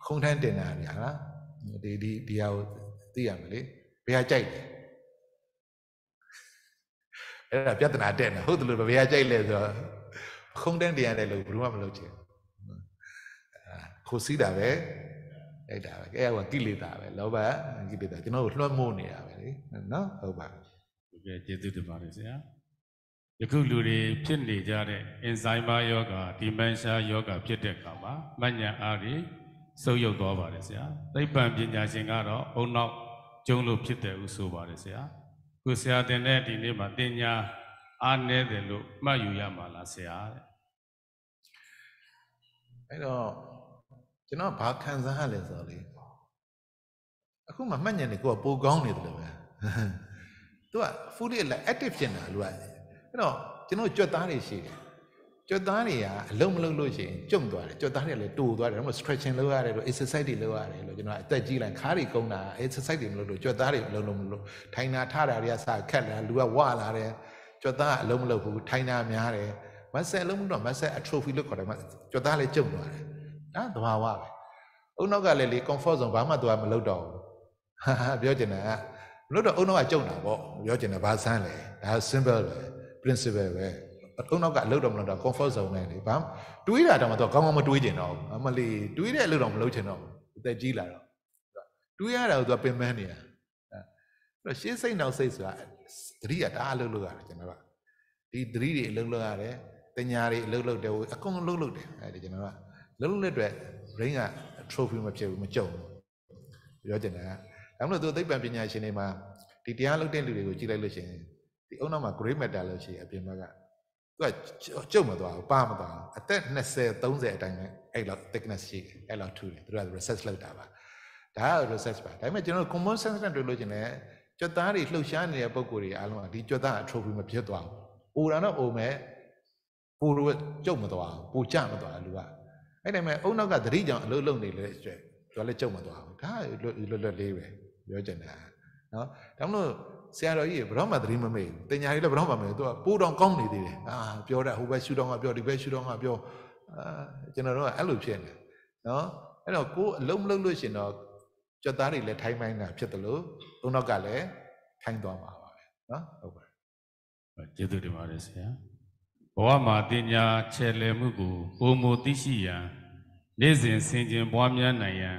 ခုံထမ်းတင်တာညာလားဒီဒီဒီဟာကိုသိရမယ်လေဘယ်ဟာကြိုက်လဲအဲ့ဒါပြဿနာတက်နေဟုတ်တယ်လို့ဘယ်ဟာကြိုက်လဲဆိုတော့ခုံတန်းတရားတယ်လို့ဘယ်သူမှမလုပ်ချင်ခိုစီးတာပဲလိုက်တာပဲအဲ့ဟိုကိလေသာပဲလောဘကိလေသာကျွန်တော်တို့လွှမ်းမိုးနေတာပဲလေနော်ဟုတ်ပါဘူးကျေကျေးဇူးတင်ပါတယ်ဆရာယခုလူတွေဖြစ်နေကြတဲ့ enzyme ယောဂ dementia ယောဂဖြစ်တဲ့အခါမှာမညံအားတွေဆုပ်ယုပ်သွားပါတယ်ဆရာသိပ္ပံပညာရှင်ကတော့ဘုံနောက်ကျုံလို့ဖြစ်တယ်ဟုဆိုပါတယ်ဆရာခုဆရာတင်တဲ့ဒီနေ့မှာတင်ညာအားနည်းတယ်လို့မှတ်ယူရမှာလားဆရာတဲ့အဲ့တော့ကျွန်တော်ဘာခံစားရလဲဆိုတော့လေအခုမှမှတ်ဉာဏ်တွေကိုကပိုကောင်းနေတယ်လို့ပဲသူက fully active ဖြစ်နေတာလူကအဲ့တော့ကျွန်တော်ကြွက်သားတွေရှိတယ်ကြွက်သားတွေကအလုံးမလုံးလို့ရှိရင်ကျုံသွားတယ်ကြွက်သားတွေလည်းတိုးသွားတယ်ဒါမှ stretching လုပ်ရတယ်လို့ exercise တွေလုပ်ရတယ်လို့ကျွန်တော်အသက်ကြီးလိုက်ခါးတွေကုန်းတာ exercise တွေမလုပ်လို့ကြွက်သားတွေလုံးလုံးမလို့ထိုင်တာထတာတွေကစခက်လာလူကဝလာတယ်ကြွက်သားကအလုံးမလုံးဘူးထိုင်တာများတယ်မဆက်လုံးမလို့မဆက် atrophy လို့ခေါ်တယ်ကြွက်သားလည်းကျုံသွားတယ်ဒါသဘာဝပဲအုံနောက်ကလည်းလေ comfort zone ဘာမှသူကမလုပ်တော့ဘူးဟာပြောချင်တာကမလုပ်တော့အုံနောက်ကကျုံတာပေါ့ပြောချင်တာဘာဆန်းလဲဒါ symbol ပဲ principle ပဲအခုနောက်ကအလုပ်တော့မလုပ်တော့ comfort zone နဲ့လေဘာတွေးတာတောင်မှတော့ကောင်းကောင်းမတွေးကျင်တော့ဘူးအမလီတွေးတဲ့အလုပ်တော့မလုပ်ချင်တော့ဘူးအသက်ကြီးလာတော့တွေးရတာကိုသူကပင်ပန်းနေတာအဲ့တော့ရှင်းစိတ်နောက်စိတ်ဆိုတာသတိကတအားအလုပ်လုပ်ရတယ်ကျွန်တော်ကဒီသတိတွေအလုပ်လုပ်ရတယ်တညာတွေအလုပ်လုပ်တယ်အကုန်အလုပ်လုပ်တယ်အဲ့ဒီကျွန်တော်ကလုံးလုံးလက်တွေ brain က trophy မဖြစ်ဘူးမကြုံဘူးပြောချင်တာကဒါမှမဟုတ်သူသိပ္ပံပညာရှင်တွေမှာဒီတရားလုပ်တဲ့လူတွေကိုကြည့်လိုက်လို့ရှိရင်ဒီအုံနောက်မှာ gray matter လို့ရှိရင်အပြင်ဘက်ကသူကကျုပ်မသွားဘူးပါမသွားဘူးအသက်20 30အတိုင်းပဲအဲ့လောက် thickness ရှိတယ်အဲ့လောက်ထူတယ်သူတို့က research လုပ်တာပါဒါက research ပါဒါပေမဲ့ကျွန်တော် common sense နဲ့တွေ့လို့ရှင်လဲကြွက်သားတွေလှုပ်ရှားနေတဲ့ပုံကိုယ်တွေအားလုံးကဒီကြွက်သား atrophy မဖြစ်သွားဘူးအိုတာတော့အိုမဲ့ပူတော့ကျုပ်မသွားဘူးပူကြမသွားလူကအဲ့ဒါမဲ့အုံနောက်ကသတိကြောင့်အလုပ်လုပ်နေလေကျွဲသူကလည်းကျုပ်မသွားဘူးဒါလွတ်လွတ်လေးပဲပြောချင်တာနော်ဒါမှမဟုတ်ဆရာတော်ကြီးဘရောမှသတိမမေ့ဘူးတင်ညာကြီးလည်းဘရောမှမေ့ဘူးသူကပိုးတောင်ကောင်းနေသေးတယ်အာပြောတာဟိုဘက်ရှူတောင်ကပြောဒီဘက်ရှူတောင်ကပြောအာကျွန်တော်တို့ကအဲ့လိုဖြစ်နေနော်အဲ့တော့ကိုယ်အလုံးမလုံးလို့ရှင်တော့ကြွက်သားတွေလည်းထိုင်းပိုင်းတာဖြစ်တယ်လို့သုံးနောက်ကလည်းထိုင်းသွားမှာပါပဲနော်ဟုတ်ပါတယ်ကျေးဇူးတင်ပါတယ်ဆရာဘဝမှာတင်ညာချေလည်မှုကိုပုံမသိရှိရန်နေ့စဉ်ဆင်ခြင်ပွားများနိုင်ရန်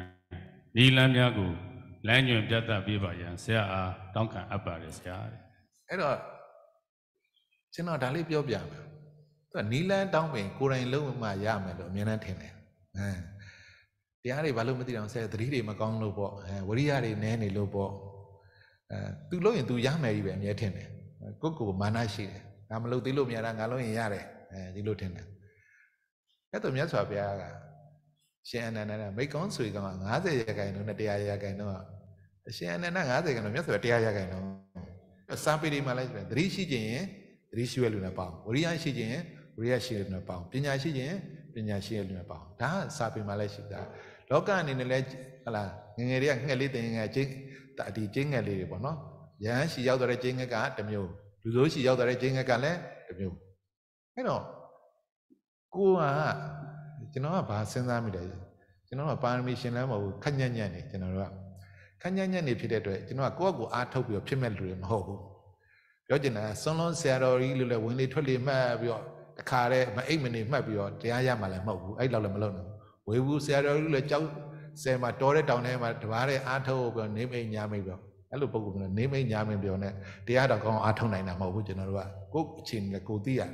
ဤလမ်းများကိုလမ်းညွှန်ပြသပေးပါရန်ဆရာအားတောင်းခံအပ်ပါတယ်ဆရာတဲ့အဲ့တော့ကျွန်တော်ဒါလေးပြောပြမယ်သူကနီလန်းတောင်းပင်ကိုယ်တိုင်လုံးဝရမယ်လို့အများနဲ့ထင်တယ်ဟမ်တရားတွေဘာလို့မသိအောင်ဆရာသတိတွေမကောင်းလို့ပေါ့အဲဝရိယတွေနည်းနေလို့ပေါ့အဲ तू လို့ရင် तू ရမယ်ကြီးပဲအများထင်တယ်ကိုယ့်ကိုယ်မာနရှိတယ်ငါမလုပ်သေးလို့မရတာငါလုပ်ရင်ရတယ်အဲဒီလိုထင်တယ်အဲ့တော့မြတ်စွာဘုရားကရှင်အနန္ဒကမိတ်ကောင်းဆွေကောင်းက90ရာခိုင်နှုန်းနဲ့100ရာခိုင်နှုန်းကအရှင်အနန္ဒ90ရာခိုင်နှုန်းမြတ်စွာ100ရာခိုင်နှုန်းစံပေတွေမှာလည်းရှိတယ်သတိရှိခြင်းရင်သတိရှိရလူနဲ့ပေါင်းဝရိယရှိခြင်းရင်ဝရိယရှိရလူနဲ့ပေါင်းပညာရှိခြင်းပညာရှိရလူနဲ့ပေါင်းဒါကစံပေမှာလည်းရှိတာလောကအနေနဲ့လည်းဟလာငငယ်တွေကငှက်လေးတင်ငယ်ချင်းဒီချင်းငယ်လေးတွေပေါ့နော်ရဟန်းရှိရောက်တဲ့ချင်းငယ်ကတစ်မျိုးလူဆိုးရှိရောက်တဲ့ချင်းငယ်ကလည်းတစ်မျိုးအဲ့တော့ကိုကကျွန်တော်ကဘာစဉ်းစားမိလဲကျွန်တော်ကပါရမီရှင်လမ်းမဟုတ်ဘူးခက်ညက်ညက်နေကျွန်တော်တို့ကခက်ညက်ညက်နေဖြစ်တဲ့အတွက်ကျွန်တော်ကကိုယ့်အကိုအားထုတ်ပြီးတော့ဖြစ်မဲ့လူတွေမဟုတ်ဘူးပြောချင်တာဆွန်းလွန်ဆရာတော်ကြီးလို့လည်းဝင်လေထွက်လေမှတ်ပြီးတော့တခါတည်းမအိပ်မနေမှတ်ပြီးတော့တရားရမှလည်းမဟုတ်ဘူးအဲ့လောက်လည်းမလုပ်နိုင်ဘူးဝေဘူးဆရာတော်ကြီးလည်းကြောက်ဆယ်မှာတော်တဲ့တောင်ထဲမှာတပါးတဲ့အားထုတ်ပြီးတော့နေမိတ်ညာမိတ်ပြီးတော့အဲ့လိုပုံကနေမိတ်ညာမိတ်ပြောနဲ့တရားတော်ကောင်းအားထုတ်နိုင်တာမဟုတ်ဘူးကျွန်တော်တို့ကကိုယ့်အချိန်နဲ့ကိုယ်သိရတယ်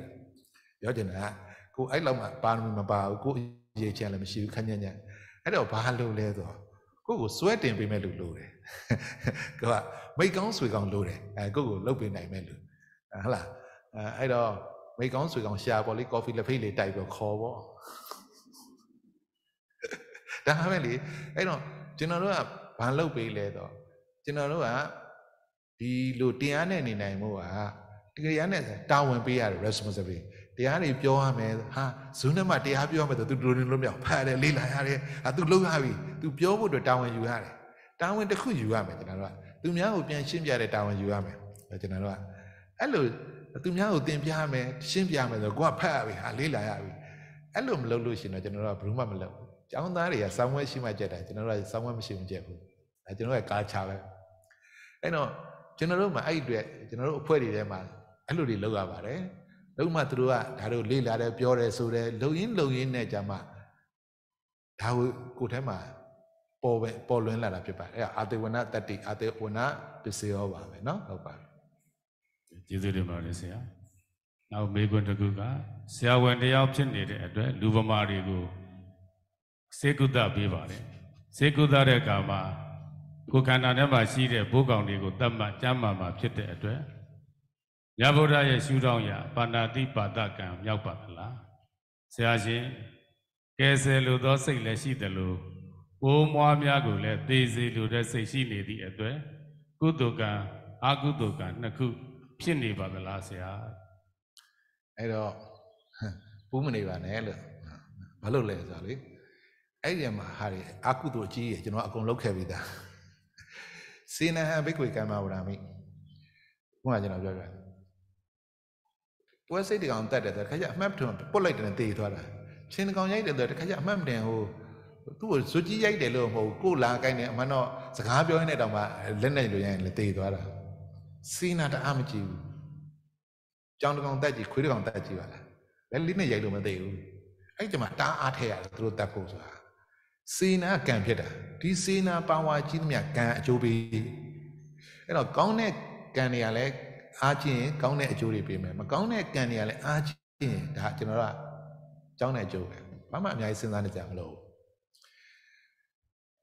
ပြောချင်တာကကိုအဲ့လောက်မှပါရမီမပါဘူးကိုအရေးချင်လည်းမရှိဘူးခက်ညံ့ညံ့အဲ့တော့ဘာလို့လဲဆိုတော့ကိုကိုစွဲတင်ပေးမဲ့လူလို့တယ်ကိုကမိတ်ကောင်းဆွေကောင်းလို့တယ်အဲကိုကိုလှုပ်ပေးနိုင်မဲ့လူဟုတ်လားအဲအဲ့တော့မိတ်ကောင်းဆွေကောင်းရှာပေါ်လေးကော်ဖီလက်ဖိတ်လေးတိုက်ပြီးခေါ်ပေါ့ဒါမှပဲလေအဲ့တော့ကျွန်တော်တို့ကဘာလှုပ်ပေးလဲတော့ကျွန်တော်တို့ကဒီလိုတရားနဲ့နေနိုင်မှုကတရားနဲ့တာဝန်ပေးရတဲ့ responsibility တရားတွေပြောရမယ်ဟာဇုနဲ့မှတရားပြောရမယ်ဆိုသူတို့လုံးမြောက်ဖတ်ရတယ်လေ့လာရတယ်ဟာသူလုံးရပြီသူပြောဖို့အတွက်တာဝန်ယူရတယ်တာဝန်တစ်ခုယူရမယ်ကျွန်တော်တို့ကသူများကိုပြန်ရှင်းပြတဲ့တာဝန်ယူရမယ်ကျွန်တော်တို့ကအဲ့လိုသူများကိုသင်ပြရမယ်ရှင်းပြမယ်ဆိုကိုကဖတ်ရပြီဟာလေ့လာရပြီအဲ့လိုမလုပ်လို့ရှိရင်တော့ကျွန်တော်တို့ကဘယ်သူမှမလုပ်ကျောင်းသားတွေကစောင်းဝဲရှိမှကြက်တာကျွန်တော်တို့ကစောင်းဝဲမရှိမှကြက်ဘူးအဲကျွန်တော်ကကာချပဲအဲ့တော့ကျွန်တော်တို့မှအဲ့ဒီအတွက်ကျွန်တော်တို့အဖွဲ့တွေထဲမှာအဲ့လိုတွေလုပ်ရပါတယ်လုံးမသူတို့ကဒါတို့လေ့လာတယ်ပြောတယ်ဆိုတယ်လုံရင်းလုံရင်းနဲ့ကြမှာဒါကိုကိုယ်ထဲမှာပေါ်ပဲပေါ်လွင်လာတာဖြစ်ပါတယ်အဲ့ဒါအာသေဝနတတ္တိအာသေဝနပစ္စယောပါပဲเนาะဟုတ်ပါပြီကျေးဇူးတင်ပါတယ်ဆရာနောက်မေးခွန်းတစ်ခုကဆရာဝန်တယောက်ဖြစ်နေတဲ့အတွက်လူဗမာတွေကိုစေကုသပေးပါတယ်စေကုသတဲ့အခါမှာကိုယ်ခန္ဓာထဲမှာရှိတဲ့ဘိုးကောင်တွေကိုတတ်မှတ်ကြမ်းမှန်မှဖြစ်တဲ့အတွက်မြတ်ဗုဒ္ဓရဲ့ရှုထောင့်ရာပါဏာတိပါဒကံမြောက်ပါသလားဆရာရှင်ကယ်ဆယ်လိုသောစိတ်လည်းရှိသလိုကိုးမွားများကိုလည်းသေစေလိုတဲ့စိတ်ရှိနေသည့်အတွေ့ကုသိုလ်ကံအကုသိုလ်ကံနှစ်ခုဖြစ်နေပါသလားဆရာအဲ့တော့ပူးမနေပါနဲ့လို့ဘာလို့လဲဆိုတော့လေအဲ့ဒီမှာဟာရီအကုသိုလ်ကြီးရကျွန်တော်အကုန်လုပ်ခဲ့ပြီးသားစေနဟံဘိက္ခွေကမ္မဝရမိခုကကျွန်တော်ပြောပြတယ်ပွဲစိတ်တကောင်တက်တယ်ဆိုတော့ခါကျအမှတ်ထင်ပုတ်လိုက်တယ်တေးသွားတာချင်းတကောင်ရိုက်တယ်ဆိုတော့ခါကျအမှတ်မတင်ဟိုသူ့ကိုဇွကြီးရိုက်တယ်လို့မဟုတ်ကိုလာကိုင်းတယ်အမှန်တော့စကားပြောရင်းနဲ့တောင်မှလက်နဲ့လိုရရင်လည်းတေးသွားတာစီနာတအားမကြည့်ဘူးကြောင်တကောင်တက်ကြည့်ခွေးတကောင်တက်ကြည့်ပါလားလက်လေးနဲ့ရိုက်လို့မသိဘူးအဲ့ဒီမှာတားအားထည့်ရတယ်သူတို့တက်ဖို့ဆိုတာစေနာကံဖြစ်တာဒီစေနာပါဝါကြီးသမျှကံအကျိုးပေးအဲ့တော့ကောင်းတဲ့ကံတွေကလည်းအားချင်းရင်ကောင်းတဲ့အကျိုးတွေပေးမယ်မကောင်းတဲ့ကံတွေကလည်းအားချင်းရင်ဒါကျွန်တော်တို့ကကြောင်းတဲ့အကျိုးပဲဘာမှအများကြီးစဉ်းစားနေကြမလို့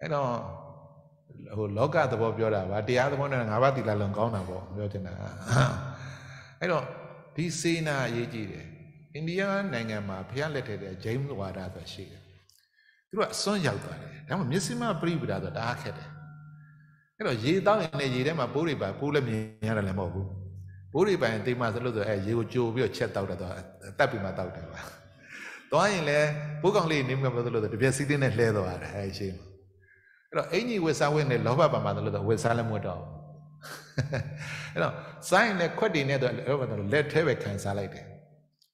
အဲ့တော့ဟိုလောကသဘောပြောတာပါတရားသဘောနဲ့ငါးပါးသီလလုံးကောင်းတာပေါ့ပြောချင်တာအဲ့တော့ဒီစေနာအရေးကြီးတယ်အိန္ဒိယနိုင်ငံမှာဘုရားလက်ထက်တဲ့ဂျိမ်းဝါဒဆိုရှိတယ်သူကအစွန်းရောက်သွားတယ်ဒါမှမျက်စိမပြိပဒါဆိုတာအားခက်တယ်အဲ့တော့ရေတောင်းရင်လည်းရေထဲမှာပိုးတွေပါပိုးလည်းမြင်ရတယ်လည်းမဟုတ်ဘူးဘိုးတွေပိုင်အသိမှဆိုလို့ဆိုအဲရေကိုကြိုပြီးတော့ချက်တောက်တယ်တော့တက်ပြီးမှတောက်တယ်ပါသွားရင်လည်းဘိုးကောင်လေးနေမှာမဆိုလို့ဆိုတပြက်စီးသေးနဲ့လှဲသွားတယ်အဲရှိမှာအဲ့တော့အင်ကြီးဝက်စားဝက်နဲ့လောဘပါမှာဆိုလို့ဆိုဝက်စားလည်းမဝတ်တော့အဲ့တော့စိုင်းနဲ့ခွက်တွေနဲ့တော့လက်ထဲပဲခံစားလိုက်တယ်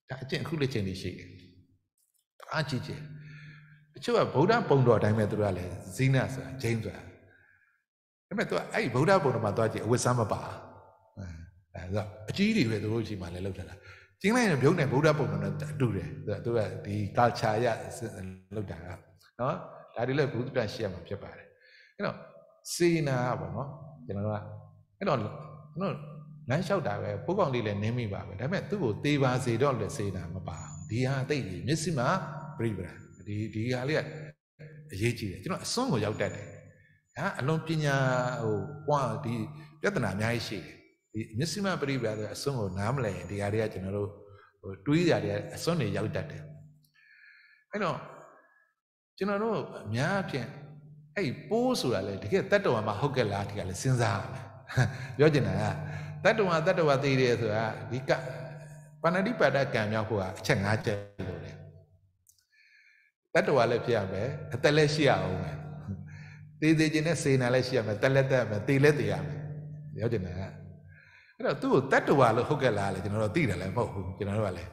ဒါအကျင့်အခုလက်ချင်းတွေရှိတယ်အားကြီးကြီးအချို့ကဗုဒ္ဓပုံတော်အတိုင်းပဲသူတို့ကလည်းဇိနဆိုတာဂျိမ်းဆိုတာဒါပေမဲ့သူကအဲ့ဗုဒ္ဓပုံတော်မှာသွားကြည့်အဝတ်စားမပါဘူးဆိုတော့အကြီးတွေပဲသူတို့ရှိမှလည်းလောက်ထတာကျင်းလိုက်ရင်ပြုံးတဲ့ဗုဒ္ဓပုံစံနဲ့အတူတယ်ဆိုတော့သူကဒီ culture ရလောက်တာကနော်ဒါတွေလည်းဘုဒ္ဓပြန်ရှေ့မှာဖြစ်ပါတယ်အဲ့တော့စေနာပေါ့နော်ကျွန်တော်ကအဲ့တော့ကျွန်တော်လမ်းလျှောက်တာပဲပိုးကောင်လေးလည်းနင်းမိပါပဲဒါပေမဲ့သူ့ကိုသေပါစေတော့လည်းစေနာမပါဘူးဒီဟာသိပြီမျက်စိမှာပြိပရာဒီဒီဟာလေးကအရေးကြီးတယ်ကျွန်တော်အစွန်းကိုရောက်တတ်တယ်ဒါအလွန်ပညာဟိုပွားဒီပြဿနာအများကြီးရှိတယ်ဒီမျက်စိမပရိပဒါဆိုအစွန်းကိုနားမလည်ရင်ဒီဟာတွေကကျွန်တော်တို့ဟိုတွေးကြတယ်အစွန်းတွေရောက်တတ်တယ်အဲ့တော့ကျွန်တော်တို့အများအပြားအဲ့ပိုးဆိုတာလေတကယ်တတ္တဝါမှာဟုတ်ကဲ့လားဒီကလည်းစဉ်းစားရမယ်ပြောချင်တာကတတ္တဝါတတ္တဝါသိတယ်ဆိုတာဒီကပဏာတိပါဒကံမြောက်ဖို့ကအချက်၅ချက်လို့လေတတ္တဝါလည်းဖြစ်ရမယ်အသက်လည်းရှိရအောင်ပဲသေသေးခြင်းနဲ့စေနာလည်းရှိရမယ်တက်လက်တက်ရမယ်သေလည်းသေရမယ်ပြောချင်တာကအဲ့တော့သူ့ကိုတတ္တဝါလို့ဟုတ်ကဲ့လားလေကျွန်တော်တို့သိတယ်လည်းမဟုတ်ဘူးကျွန်တော်တို့ကလည်း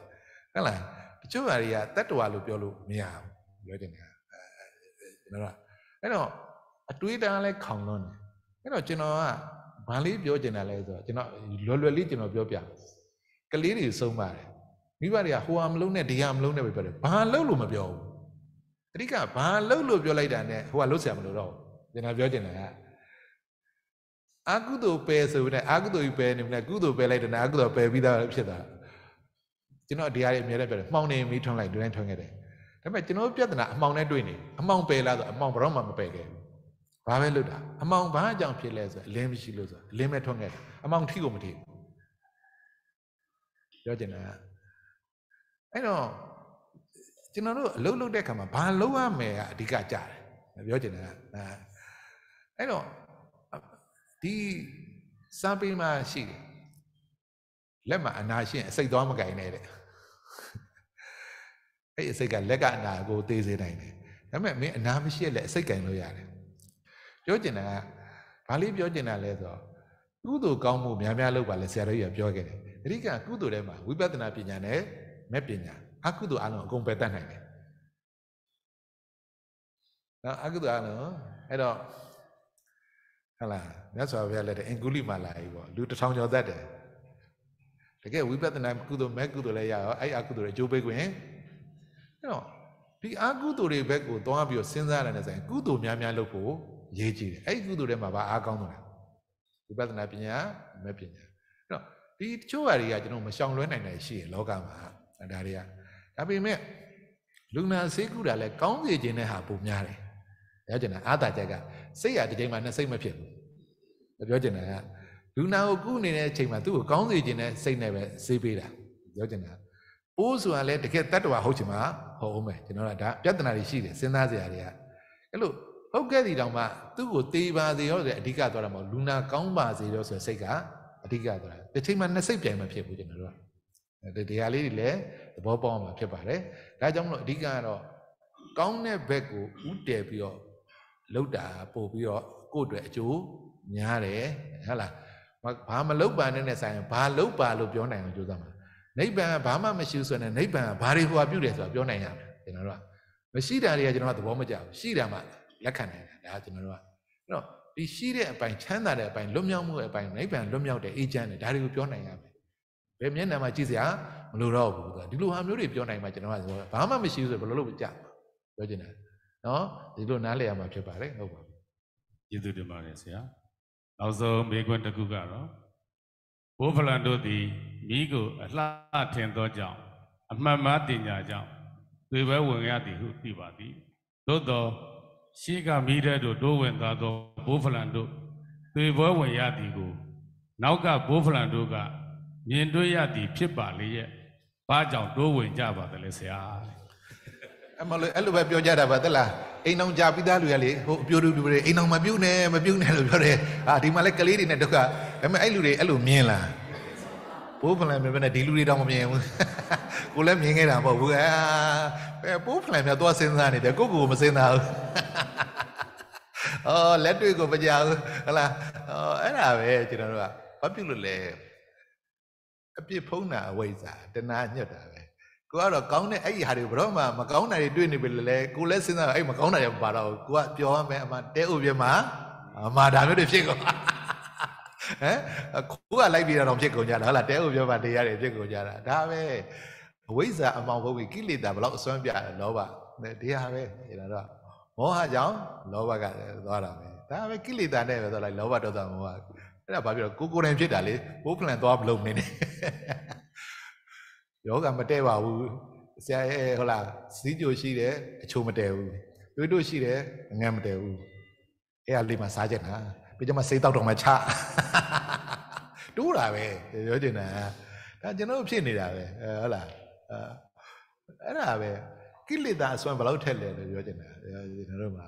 ဟုတ်လားတချို့ဟာတွေကတတ္တဝါလို့ပြောလို့မရဘူးပြောတင်တာကျွန်တော်ကအဲ့တော့အတွေးတားလဲခေါင်လွန်းတယ်အဲ့တော့ကျွန်တော်ကဘာလေးပြောချင်တာလဲဆိုတော့ကျွန်တော်လွယ်လွယ်လေးကျွန်တော်ပြောပြကလေးတွေဆုံးပါတယ်မိဘတွေကဟိုဟာမလုံးနဲ့ဒီဟာမလုံးနဲ့ပဲပြောတယ်ဘာလုံးလို့မပြောဘူးတတိကဘာလုံးလို့ပြောလိုက်တာနဲ့ဟိုဟာလုံးဆရာမလို့တော့ကျွန်တော်ပြောချင်တာကအကုသိုလ်ပယ်ဆိုပြီးနဲ့အကုသိုလ်ကြီးပယ်နေပြီနဲ့ကုသိုလ်ပယ်လိုက်တယ်နဲ့အကုသိုလ်ပယ်ပြီးသားဖြစ်တာကျွန်တော်တရားတွေအများနဲ့ပြောတယ်မှောင်နေပြီးထွန်းလိုက်ဒိုင်းထွန်းခဲ့တယ်ဒါပေမဲ့ကျွန်တော်ပြဿနာအမှောင်နဲ့တွေ့နေအမှောင်ပယ်လားဆိုအမှောင်ဘယ်တော့မှမပယ်ခဲ့ဘူးဘာပဲလုပ်တာအမှောင်ဘာအကြောင်းဖြစ်လဲဆိုအလင်းမရှိလို့ဆိုအလင်းပဲထွန်းခဲ့တယ်အမှောင်ထိကိုမထိပြောချင်တာအဲ့တော့ကျွန်တော်တို့အလုပ်လုပ်တဲ့အခါမှာဘာလုပ်ရမယ်ကအဓိကကြတယ်ပြောချင်တာအဲ့တော့ဒီစံပေးမှာရှိတယ်လက်မှာအနာရှင်အစိတ်သွားမကင်နဲ့တဲ့အဲ့အစိတ်ကလက်ကအနာကိုသေးစေနိုင်တယ်ဒါပေမဲ့မင်းအနာမရှိရလက်အစိတ်ကင်လို့ရတယ်ပြောချင်တာကဘာလေးပြောချင်တာလဲဆိုတော့ကုသိုလ်ကောင်းမှုများများလုပ်ပါလေဆရာတော်ကြီးကပြောခဲ့တယ်အဓိကကုသိုလ်ထဲမှာဝိပဿနာပညာနဲ့မဲ့ပညာအကုသိုလ်အလုံးအကုန်ပယ်တတ်နိုင်တယ်နော်အကုသိုလ်အလုံးအဲ့တော့ဟုတ်လားမြတ်စွာဘုရားလက်ထက်အင်ကုလိမာလာကြီးပေါ့လူတစ်ထောင်ကျော်သက်တယ်တကယ်ဝိပဿနာကုသိုလ်မဲ့ကုသိုလ်လည်းရရောအဲ့အကုသိုလ်တွေအကျိုးပေးခွင့်အဲ့တော့ဒီအကုသိုလ်တွေဘက်ကိုသွားပြီးတော့စဉ်းစားရတဲ့ဆိုင်ကုသိုလ်များများလုပ်ဖို့ရေးကြည့်တယ်အဲ့ကုသိုလ်တွေမှာဘာအားကောင်းသလဲဝိပဿနာပညာမဲ့ပညာအဲ့တော့ဒီတချို့ဟာတွေကကျွန်တော်မရှောင်လွှဲနိုင်တယ်ရှိရလောကမှာဒါတွေကဒါပေမဲ့လူနာစေကုတာလည်းကောင်းစေခြင်းတဲ့ဟာပုံများတယ်ရကြတယ်အာတာချက်ကစိတ်ရဒီချိန်မှာနဲ့စိတ်မဖြစ်ဘူးပြောချင်တာကလူနာကိုကုနေတဲ့အချိန်မှာသူ့ကိုကောင်းစေခြင်းနဲ့စိတ်နဲ့ပဲစေးပေးတာပြောချင်တာပိုးဆိုတာလဲတကယ်တတ္တဝါဟုတ်ချင်မှာဟုတ်အောင်ပဲကျွန်တော်ကဒါပြဿနာတွေရှိတယ်စဉ်းစားစရာတွေကအဲ့လိုဟုတ်ခဲ့ဒီတောင်မှသူ့ကိုတေးပါစေရောဆိုတဲ့အဓိကသွားတာမဟုတ်လူနာကောင်းပါစေရောဆိုတဲ့စိတ်ကအဓိကသွားတာတစ်ချိန်မှာနှစ်စိတ်ပြိုင်မှဖြစ်ဘူးကျွန်တော်တို့ဒီတရားလေးတွေလည်းသဘောပေါက်အောင်ဖြစ်ပါတယ်ဒါကြောင့်မလို့အဓိကကတော့ကောင်းတဲ့ဘက်ကိုဥတည်ပြီးတော့လောက်တာ ပို့ပြီးတော့ကိုယ့်အတွက်အကျိုးများတယ်ဟုတ်လားဘာမလောက်ပါနဲ့နဲ့ဆိုင်ဘာလောက်ပါလို့ပြောနိုင်အောင်ကြိုးစားမှာနိဗ္ဗာန်ကဘာမှမရှိဆိုရင်နိဗ္ဗာန်ကဘာတွေဟိုဟာပြုတယ်ဆိုတာပြောနိုင်ရမယ်ကျွန်တော်တို့ကမရှိတာတွေကကျွန်တော်ကသဘောမကျဘူးရှိတာမှလက်ခံနိုင်တာဒါကျွန်တော်တို့ကအဲ့တော့ဒီရှိတဲ့အပိုင်းချမ်းသာတဲ့အပိုင်းလွတ်မြောက်မှုအပိုင်းနိဗ္ဗာန်လွတ်မြောက်တဲ့အေဂျင့်တွေဒါတွေကိုပြောနိုင်ရမယ်ဘယ်မျက်နှာမှာကြည့်စရာမလိုတော့ဘူးသူကဒီလိုဟာမျိုးတွေပြောနိုင်မှကျွန်တော်ကဘာမှမရှိဘူးဆိုဘယ်လိုလုပ်ကြပြောချင်တာနော်ဒီလိုနားလည်ရမှာဖြစ်ပါတယ်ဟုတ်ပါပြီကျေးဇူးတင်ပါတယ်ဆရာနောက်ဆုံးမေခွန်းတစ်ခုကတော့ဘိုးဖလန်တို့သည်မိကိုအလှထင်သောကြောင့်အမှန်မှားတင်ညာကြောင့်သွေဘဲဝင်ရသည်ဟုသိပါသည်သို့သော ရှိကမိတဲ့တို့တိုးဝင်သားသောဘိုးဖလန်တို့သွေဘဲဝင်ရသည်ကို နောက်ကဘိုးဖလန်တို့ကမြင်တွေ့ရသည်ဖြစ်ပါလေရဲ့ဘာကြောင့်တိုးဝင်ကြပါသလဲဆရာအမလို့အဲ့လိုပဲပြောကြတာပါသလားအိမ်အောင်ကြာပြီးသားလူရလေဟိုအပြိုတူတူတွေအိမ်အောင်မပြုတ်နဲ့မပြုတ်နဲ့လို့ပြောတယ်ဟာဒီမှာလဲကလေးတွေနဲ့ဒုက္ခဒါပေမဲ့အဲ့လူတွေအဲ့လိုမြင်လားပိုးဖလန်မြင်ပဲနဲ့ဒီလူတွေတော့မမြင်ဘူးကိုလည်းမြင်ခဲ့တာမဟုတ်ဘူးအာပဲပိုးဖလန်မြတ်သွားစဉ်းစားနေတယ်ကိုကိုမစဉ်းစားဘူးအော်လက်တွေ့ကိုမကြောက်ဘူးဟလားအော်အဲ့ဒါပဲကျွန်တော်တို့ကဘာပြုတ်လို့လဲအပြစ်ဖုံးတာအဝိဇ္ဇာတဏှာညွတ်တာပဲကိုကတော့ကောင်းတဲ့အဲ့ဒီဟာတွေဘရောမှမကောင်းတာတွေတွေ့နေပြီလေလေကိုလည်းစဉ်းစားအဲ့မကောင်းတာတွေပါတော့ကိုကပြောရမယ်အမတဲဥပြမှာအမဒါမျိုးတွေဖြစ်ကုန်ဟမ်ကိုကလိုက်ပြီးတော့ဖြစ်ကုန်ကြတာဟုတ်လားတဲဥပြမှာတရားတွေဖြစ်ကုန်ကြတာဒါပဲအဝိဇ္ဇာအမောင်ဘုတ်ကြီးကိလေသာဘလောက်အစွမ်းပြတယ်လောဘတရားပဲဒါတော့မောဟကြောင့်လောဘကသွားတာပဲဒါပဲကိလေသာနဲ့ပဲဆိုလိုက်လောဘဒေါသမောဟအဲ့ဒါဘာပြောကိုကိုယ်တိုင်ဖြစ်တာလေဘိုးဖလန်သွားမလုပ်နေနဲ့ယောဂမတည့်ပါဘူးဆရာရဲ့ဟုတ်လားစီးကြိုရှိတယ်အချိုမတည့်ဘူးတွေးတို့ရှိတယ်ငတ်မတည့်ဘူးအဲ့အလေးမှာစားချက်နာပြီးကြမှာစိတ်တောက်တော့မှချတိုးတာပဲပြောချင်တာဒါကျွန်တော်ဖြစ်နေတာပဲဟုတ်လားအဲ့ဒါပဲကိလေသာအစွမ်းဘယ်လောက်ထက်လဲလို့ပြောချင်တာကျွန်တော်တို့မှာ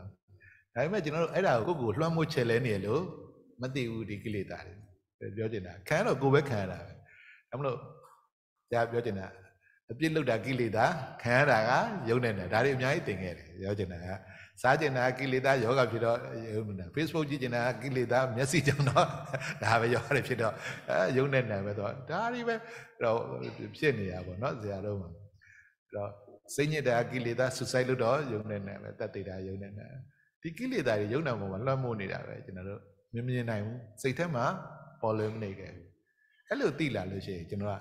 ဒါပေမဲ့ကျွန်တော်တို့အဲ့ဒါကိုကိုယ်ကိုလွှမ်းမိုးချယ်လဲနေရလို့မသိဘူးဒီကိလေသာတွေပြောချင်တာခံတော့ကိုယ်ပဲခံရတာပဲဒါမလို့တရားပြောချင်တာအပြစ်လုတာကိလေသာခံရတာကယုံနေတာဒါတွေအများကြီးတင်ခဲ့တယ်ပြောချင်တာကစားချင်တာကိလေသာယောဂဖြစ်တော့ယုံနေတာ Facebook ကြည့်ချင်တာကိလေသာမျက်စိကြောင့်တော့ဒါပဲယောဂတွေဖြစ်တော့အဲယုံနေတာပဲဆိုတော့ဒါတွေပဲတော့ဖြစ်နေတာပေါ့နော်ဇာတ်တော်မှာအဲ့တော့စိတ်ညစ်တာကိလေသာ suicide လို့တော့ယုံနေတာပဲတတ်သေးတာယုံနေတာဒီကိလေသာတွေယုံနာပုံမှာလွှမ်းမိုးနေတာပဲကျွန်တော်တို့မမြင်နိုင်ဘူးစိတ်ထဲမှာပေါ်လွင်နေခဲ့အဲ့လိုသိလာလို့ရှိရင်ကျွန်တော်က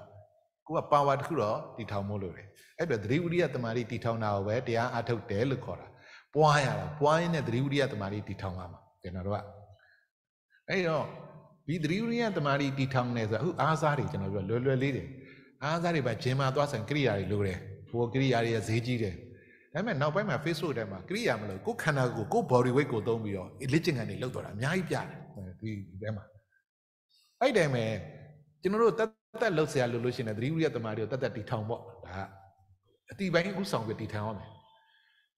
ကိုကပါဝါတခုတော့တည်ထောင်မှုလို့တယ်အဲ့တော့သတိဝိရိယတမာတိတည်ထောင်တာကိုပဲတရားအထုတ်တယ်လို့ခေါ်တာပွားရတာပွားရင်းနဲ့သတိဝိရိယတမာတိတည်ထောင်ပါမှာကျွန်တော်တို့ကအဲ့တော့ဒီသတိဝိရိယတမာတိတည်ထောင်နေဆိုအခုအားစားတွေကျွန်တော်တို့လွယ်လွယ်လေးတယ်အားစားတွေပါဂျင်မာသွားဆိုင်ကိရိယာတွေလိုတယ်ဟိုကိရိယာတွေဈေးကြီးတယ်ဒါပေမဲ့နောက်ပိုင်းမှာ Facebook ထဲမှာကိရိယာမလို့ကိုယ်ခန္ဓာကိုယ်ကိုယ် body weight ကိုသုံးပြီးတော့ legend ကနေလောက်တော့တာအများကြီးပြတယ်ဒီထဲမှာအဲ့တိုင်းပဲကျွန်တော်တို့တက်လှုပ်ဆရာလို့လို့ရှိရင်သတိဝိရိယတမာတွေကိုတက်တက်တီထောင်ပေါ့ဒါအတိပိုင်းအခုဆောင်ပြတီထောင်ရမယ်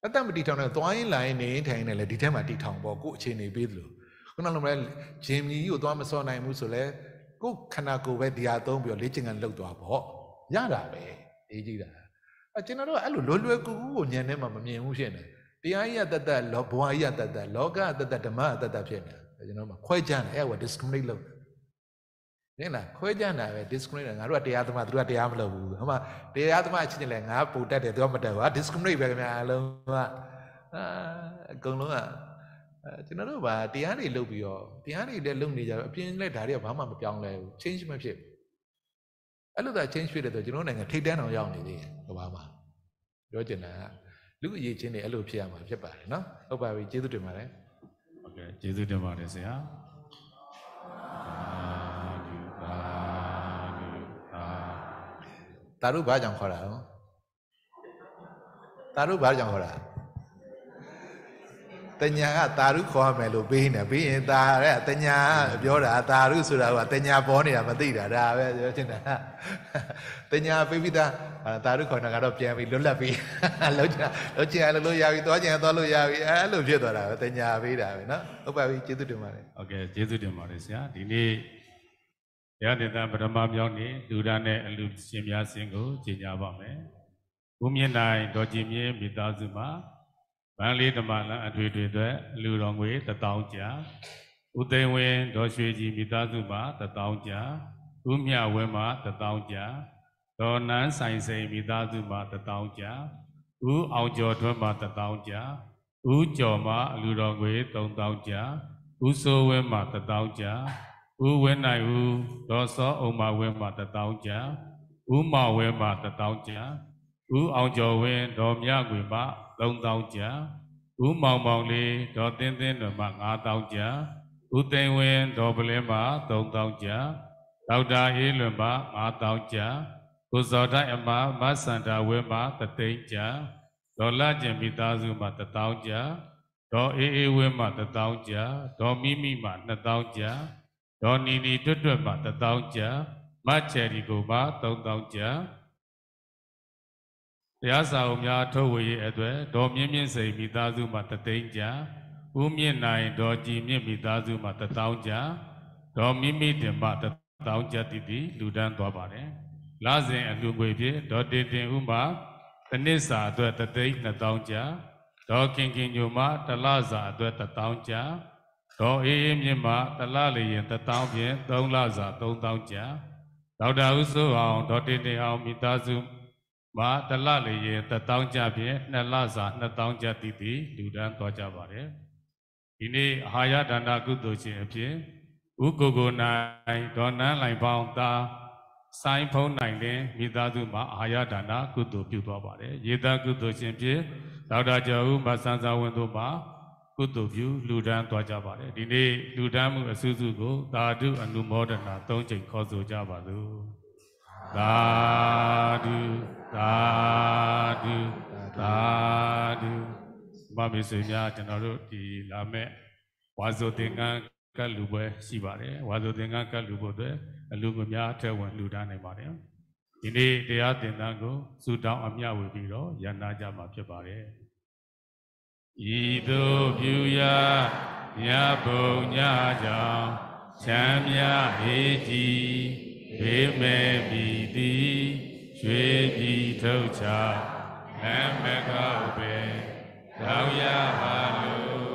တက်တက်မတီထောင်နဲ့သွားရင်လာရင်နေထိုင်နေလေဒီထဲမှာတီထောင်ပေါ့ကို့အခြေအနေပေးသလိုခုနလုံးမလဲဂျင်မီကြီးကိုသွားမစောနိုင်ဘူးဆိုလဲကို့ခန္ဓာကိုယ်ပဲဒီဟာသုံးပြီးတော့လေ့ကျင့်ခန်းလှုပ်သွားပေါ့ရတာပဲအေးကြီးတာအကျွန်တော်တို့အဲ့လိုလွယ်လွယ်ကူကူကိုညံနေမှမမြင်ဘူးဖြစ်နေတရားကြီးကတတ်တတ်လောဘဝကြီးကတတ်တတ်လောကကတတ်တတ်ဓမ္မကတတ်တတ်ဖြစ်နေကျွန်တော်မှခွဲခြားနေအဲ့ဟို discriminate လုပ်နင်လားခွဲကြတာပဲ discriminate ငါတို့ကတရားသမားသူတို့ကတရားမလုပ်ဘူးဟိုမှာတရားသမားချင်းချင်းလဲငါပူတတ်တယ်သူကမတတ်ဘူးဟာ discriminate ပဲခင်ဗျာအလုံးကအာအကုန်လုံးကကျွန်တော်တို့ကတရားတွေလုပ်ပြီးတော့တရားတွေလည်းလုပ်နေကြတော့အပြင်လည်းဒါတွေကဘာမှမပြောင်းလဲဘူး change မဖြစ်ဘူးအဲ့လိုသာ change ဖြစ်တဲ့ဆိုကျွန်တော်နိုင်ငံထိတ်တန်းအောင်ရောက်နေသေးတယ်ဟိုပါမှာပြောချင်တာကလူအရေးချင်းတွေအဲ့လိုဖြစ်ရမှာဖြစ်ပါတယ်နော်ဟုတ်ပါပြီကျေးဇူးတင်ပါတယ်ဟုတ်ကဲ့ကျေးဇူးတင်ပါတယ်ဆရာတာတို့ဘာကြောင့်ခေါ်တာလဲတာတို့ဘာကြောင့်ခေါ်တာတညာကတာရုခေါ်ရမယ်လို့ပေးနေပြီးရင်တာတဲ့တညာပြောတာတာရုဆိုတာကတညာပေါ်နေတာမသိတာဒါပဲပြောချင်တာတညာပေးပြီးသားတာရုခေါ်တာကတော့ပြန်ပြီးလွတ်လပ်ပြီးလောက်ချင်လောက်ချင်လို့လို့ရပြီသွားချင်သွားလို့ရပြီအဲ့လိုဖြစ်သွားတာပဲတညာပေးတာပဲเนาะဟုတ်ပါပြီကျေးဇူးတင်ပါတယ်ဟုတ်ကဲ့ကျေးဇူးတင်ပါတယ်ဆရာဒီနေ့ရတေသပထမပြောင်းနေလူရနဲ့အလူရှင်များစင်ကိုကျင်ကြပါမယ်။ဘုမြင့်နိုင်ဒေါ်ကြည်မြင့်မိသားစုမှာဗန်လေးဓမ္မလန်အထွေထွေအတွက်လူတော်ငွေ1000ကျာဦးသိန်းဝင်းဒေါ်ရွှေကြည်မိသားစုမှာ1000ကျာဦးမြဝင်းမှာ1000ကျာဒေါ်နန်းဆိုင်စိန်မိသားစုမှာ1000ကျာဦးအောင်ကျော်ထွန်းမှာ1000ကျာဦးကျော်မှာအလူတော်ငွေ3000ကျာဦးစိုးဝင်းမှာ1000ကျာဦးဝဲနိုင်ဦးဒေါ်စောအုံမာဝဲမှာတထောင်ကြဦးမာဝဲမှာတထောင်ကြဦးအောင်ကျော်ဝင်းဒေါ်မြကွေမှာ3000ကြဦးမောင်မောင်လေးဒေါ်တင်းတင်းတို့မှာ9000ကြဦးသိန်ဝင်းဒေါ်ပလင်းမှာ3000ကြဒေါက်တာအေးလွင်မှာ9000ကြကိုဇော်တိုင်းအမမဆန္ဒဝဲမှာ3000ကြဒေါ်လာကျင်မိသားစုမှာ3000ကြဒေါ်အေးအေးဝဲမှာ3000ကြဒေါ်မိမိမှာ2000ကြဒေါ်နီနီတွတ်တွတ်မှာ1000ကျပ်မချယ်ဒီကိုမှာ3000ကျပ်တရားစာအုပ်များထုတ်ဝေရေးအတွက်ဒေါ်မြင့်မြင့်စိန်မိသားစုမှာ3000ကျပ်ဦးမြင့်နိုင်ဒေါ်ကြည်မြင့်မိသားစုမှာ1000ကျပ်ဒေါ်မိမိတင်မှာ1000ကျပ်တည်တည် လူဒန်းသွားပါတယ်လစဉ်အလှူငွေဖြင့်ဒေါ်တင်တင်ဦးမှာတနစ်စာအတွက်3000ကျပ်ဒေါ်ခင်ခင်ညိုမှာတလစာအတွက်1000ကျပ်ဒေါ်အေးမြင့်မတလလျင်တထောင်ဖြင့်3လစာ3000ကျပ်ဒေါက်တာဦးစိုးအောင်ဒေါက်တင်တင်အောင်မိသားစုမတလလျင်တထောင်ကျပ်ဖြင့်2လစာ2000ကျပ်တည်တည်လူဒန်းသွားကြပါတယ်ဒီနေ့အာဟာရဒါနကုသိုလ်ရှင်အဖြစ်ဦးကိုကိုနိုင်ဒေါ်နန်းလိုင်ပေါင်းသားဆိုင်ဖုံးနိုင်တဲ့မိသားစုမှာအာရဒါနာကုသိုလ်ပြုသွားပါတယ်။ရေသားကုသိုလ်ရှင်ဖြစ်ဒေါက်တာကျော်ဦးမဆန်းစာဝင်တို့မှာကုသိုလ်ပြုလူဒန်းသွားကြပါတယ်ဒီနေ့လူဒန်းမှုအစူးစုကိုသာဓုအနုမောဒနာ၃ချိန်ခေါ်ဆိုကြပါစို့သာဓုသာဓုသာဓုမမေဆွေများကျွန်တော်တို့ဒီလာမဲ့ဝါဆိုသင်္ကန်းကတ်လူပွဲရှိပါတယ်ဝါဆိုသင်္ကန်းကတ်လူပွဲအတွက်အလူမများအထက်ဝင်လူဒန်းနိုင်ပါတယ်ဒီနေ့တရားသင်္ကန်းကိုစူတောင်းအမြဝေပြီးတော့ရန်နာကြမှာဖြစ်ပါတယ်ဤသို့ပြုရာမြတ်ဘုံညကြောင့်ဆံမြဟေတိဝေမေမိတိရွှေပြည်ထုတ်ချအမကောက်ပင်သောရပါလို့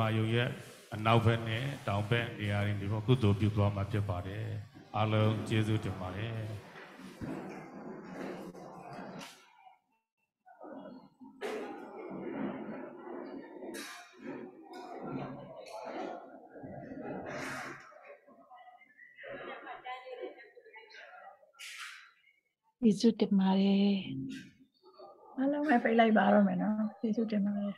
မာယုံရဲ့အနောက်ဘက်နဲ့တောင်ဘက်နေရာတွေဒီမှာကုသိုလ်ပြုသွားမှာဖြစ်ပါတယ်အားလုံးကျေးဇူးတင်ပါတယ်ကျေးဇူးတင်ပါတယ်အားလုံးပဲပြေးလိုက်ပါတော့မယ်နော်ကျေးဇူးတင်ပါတယ်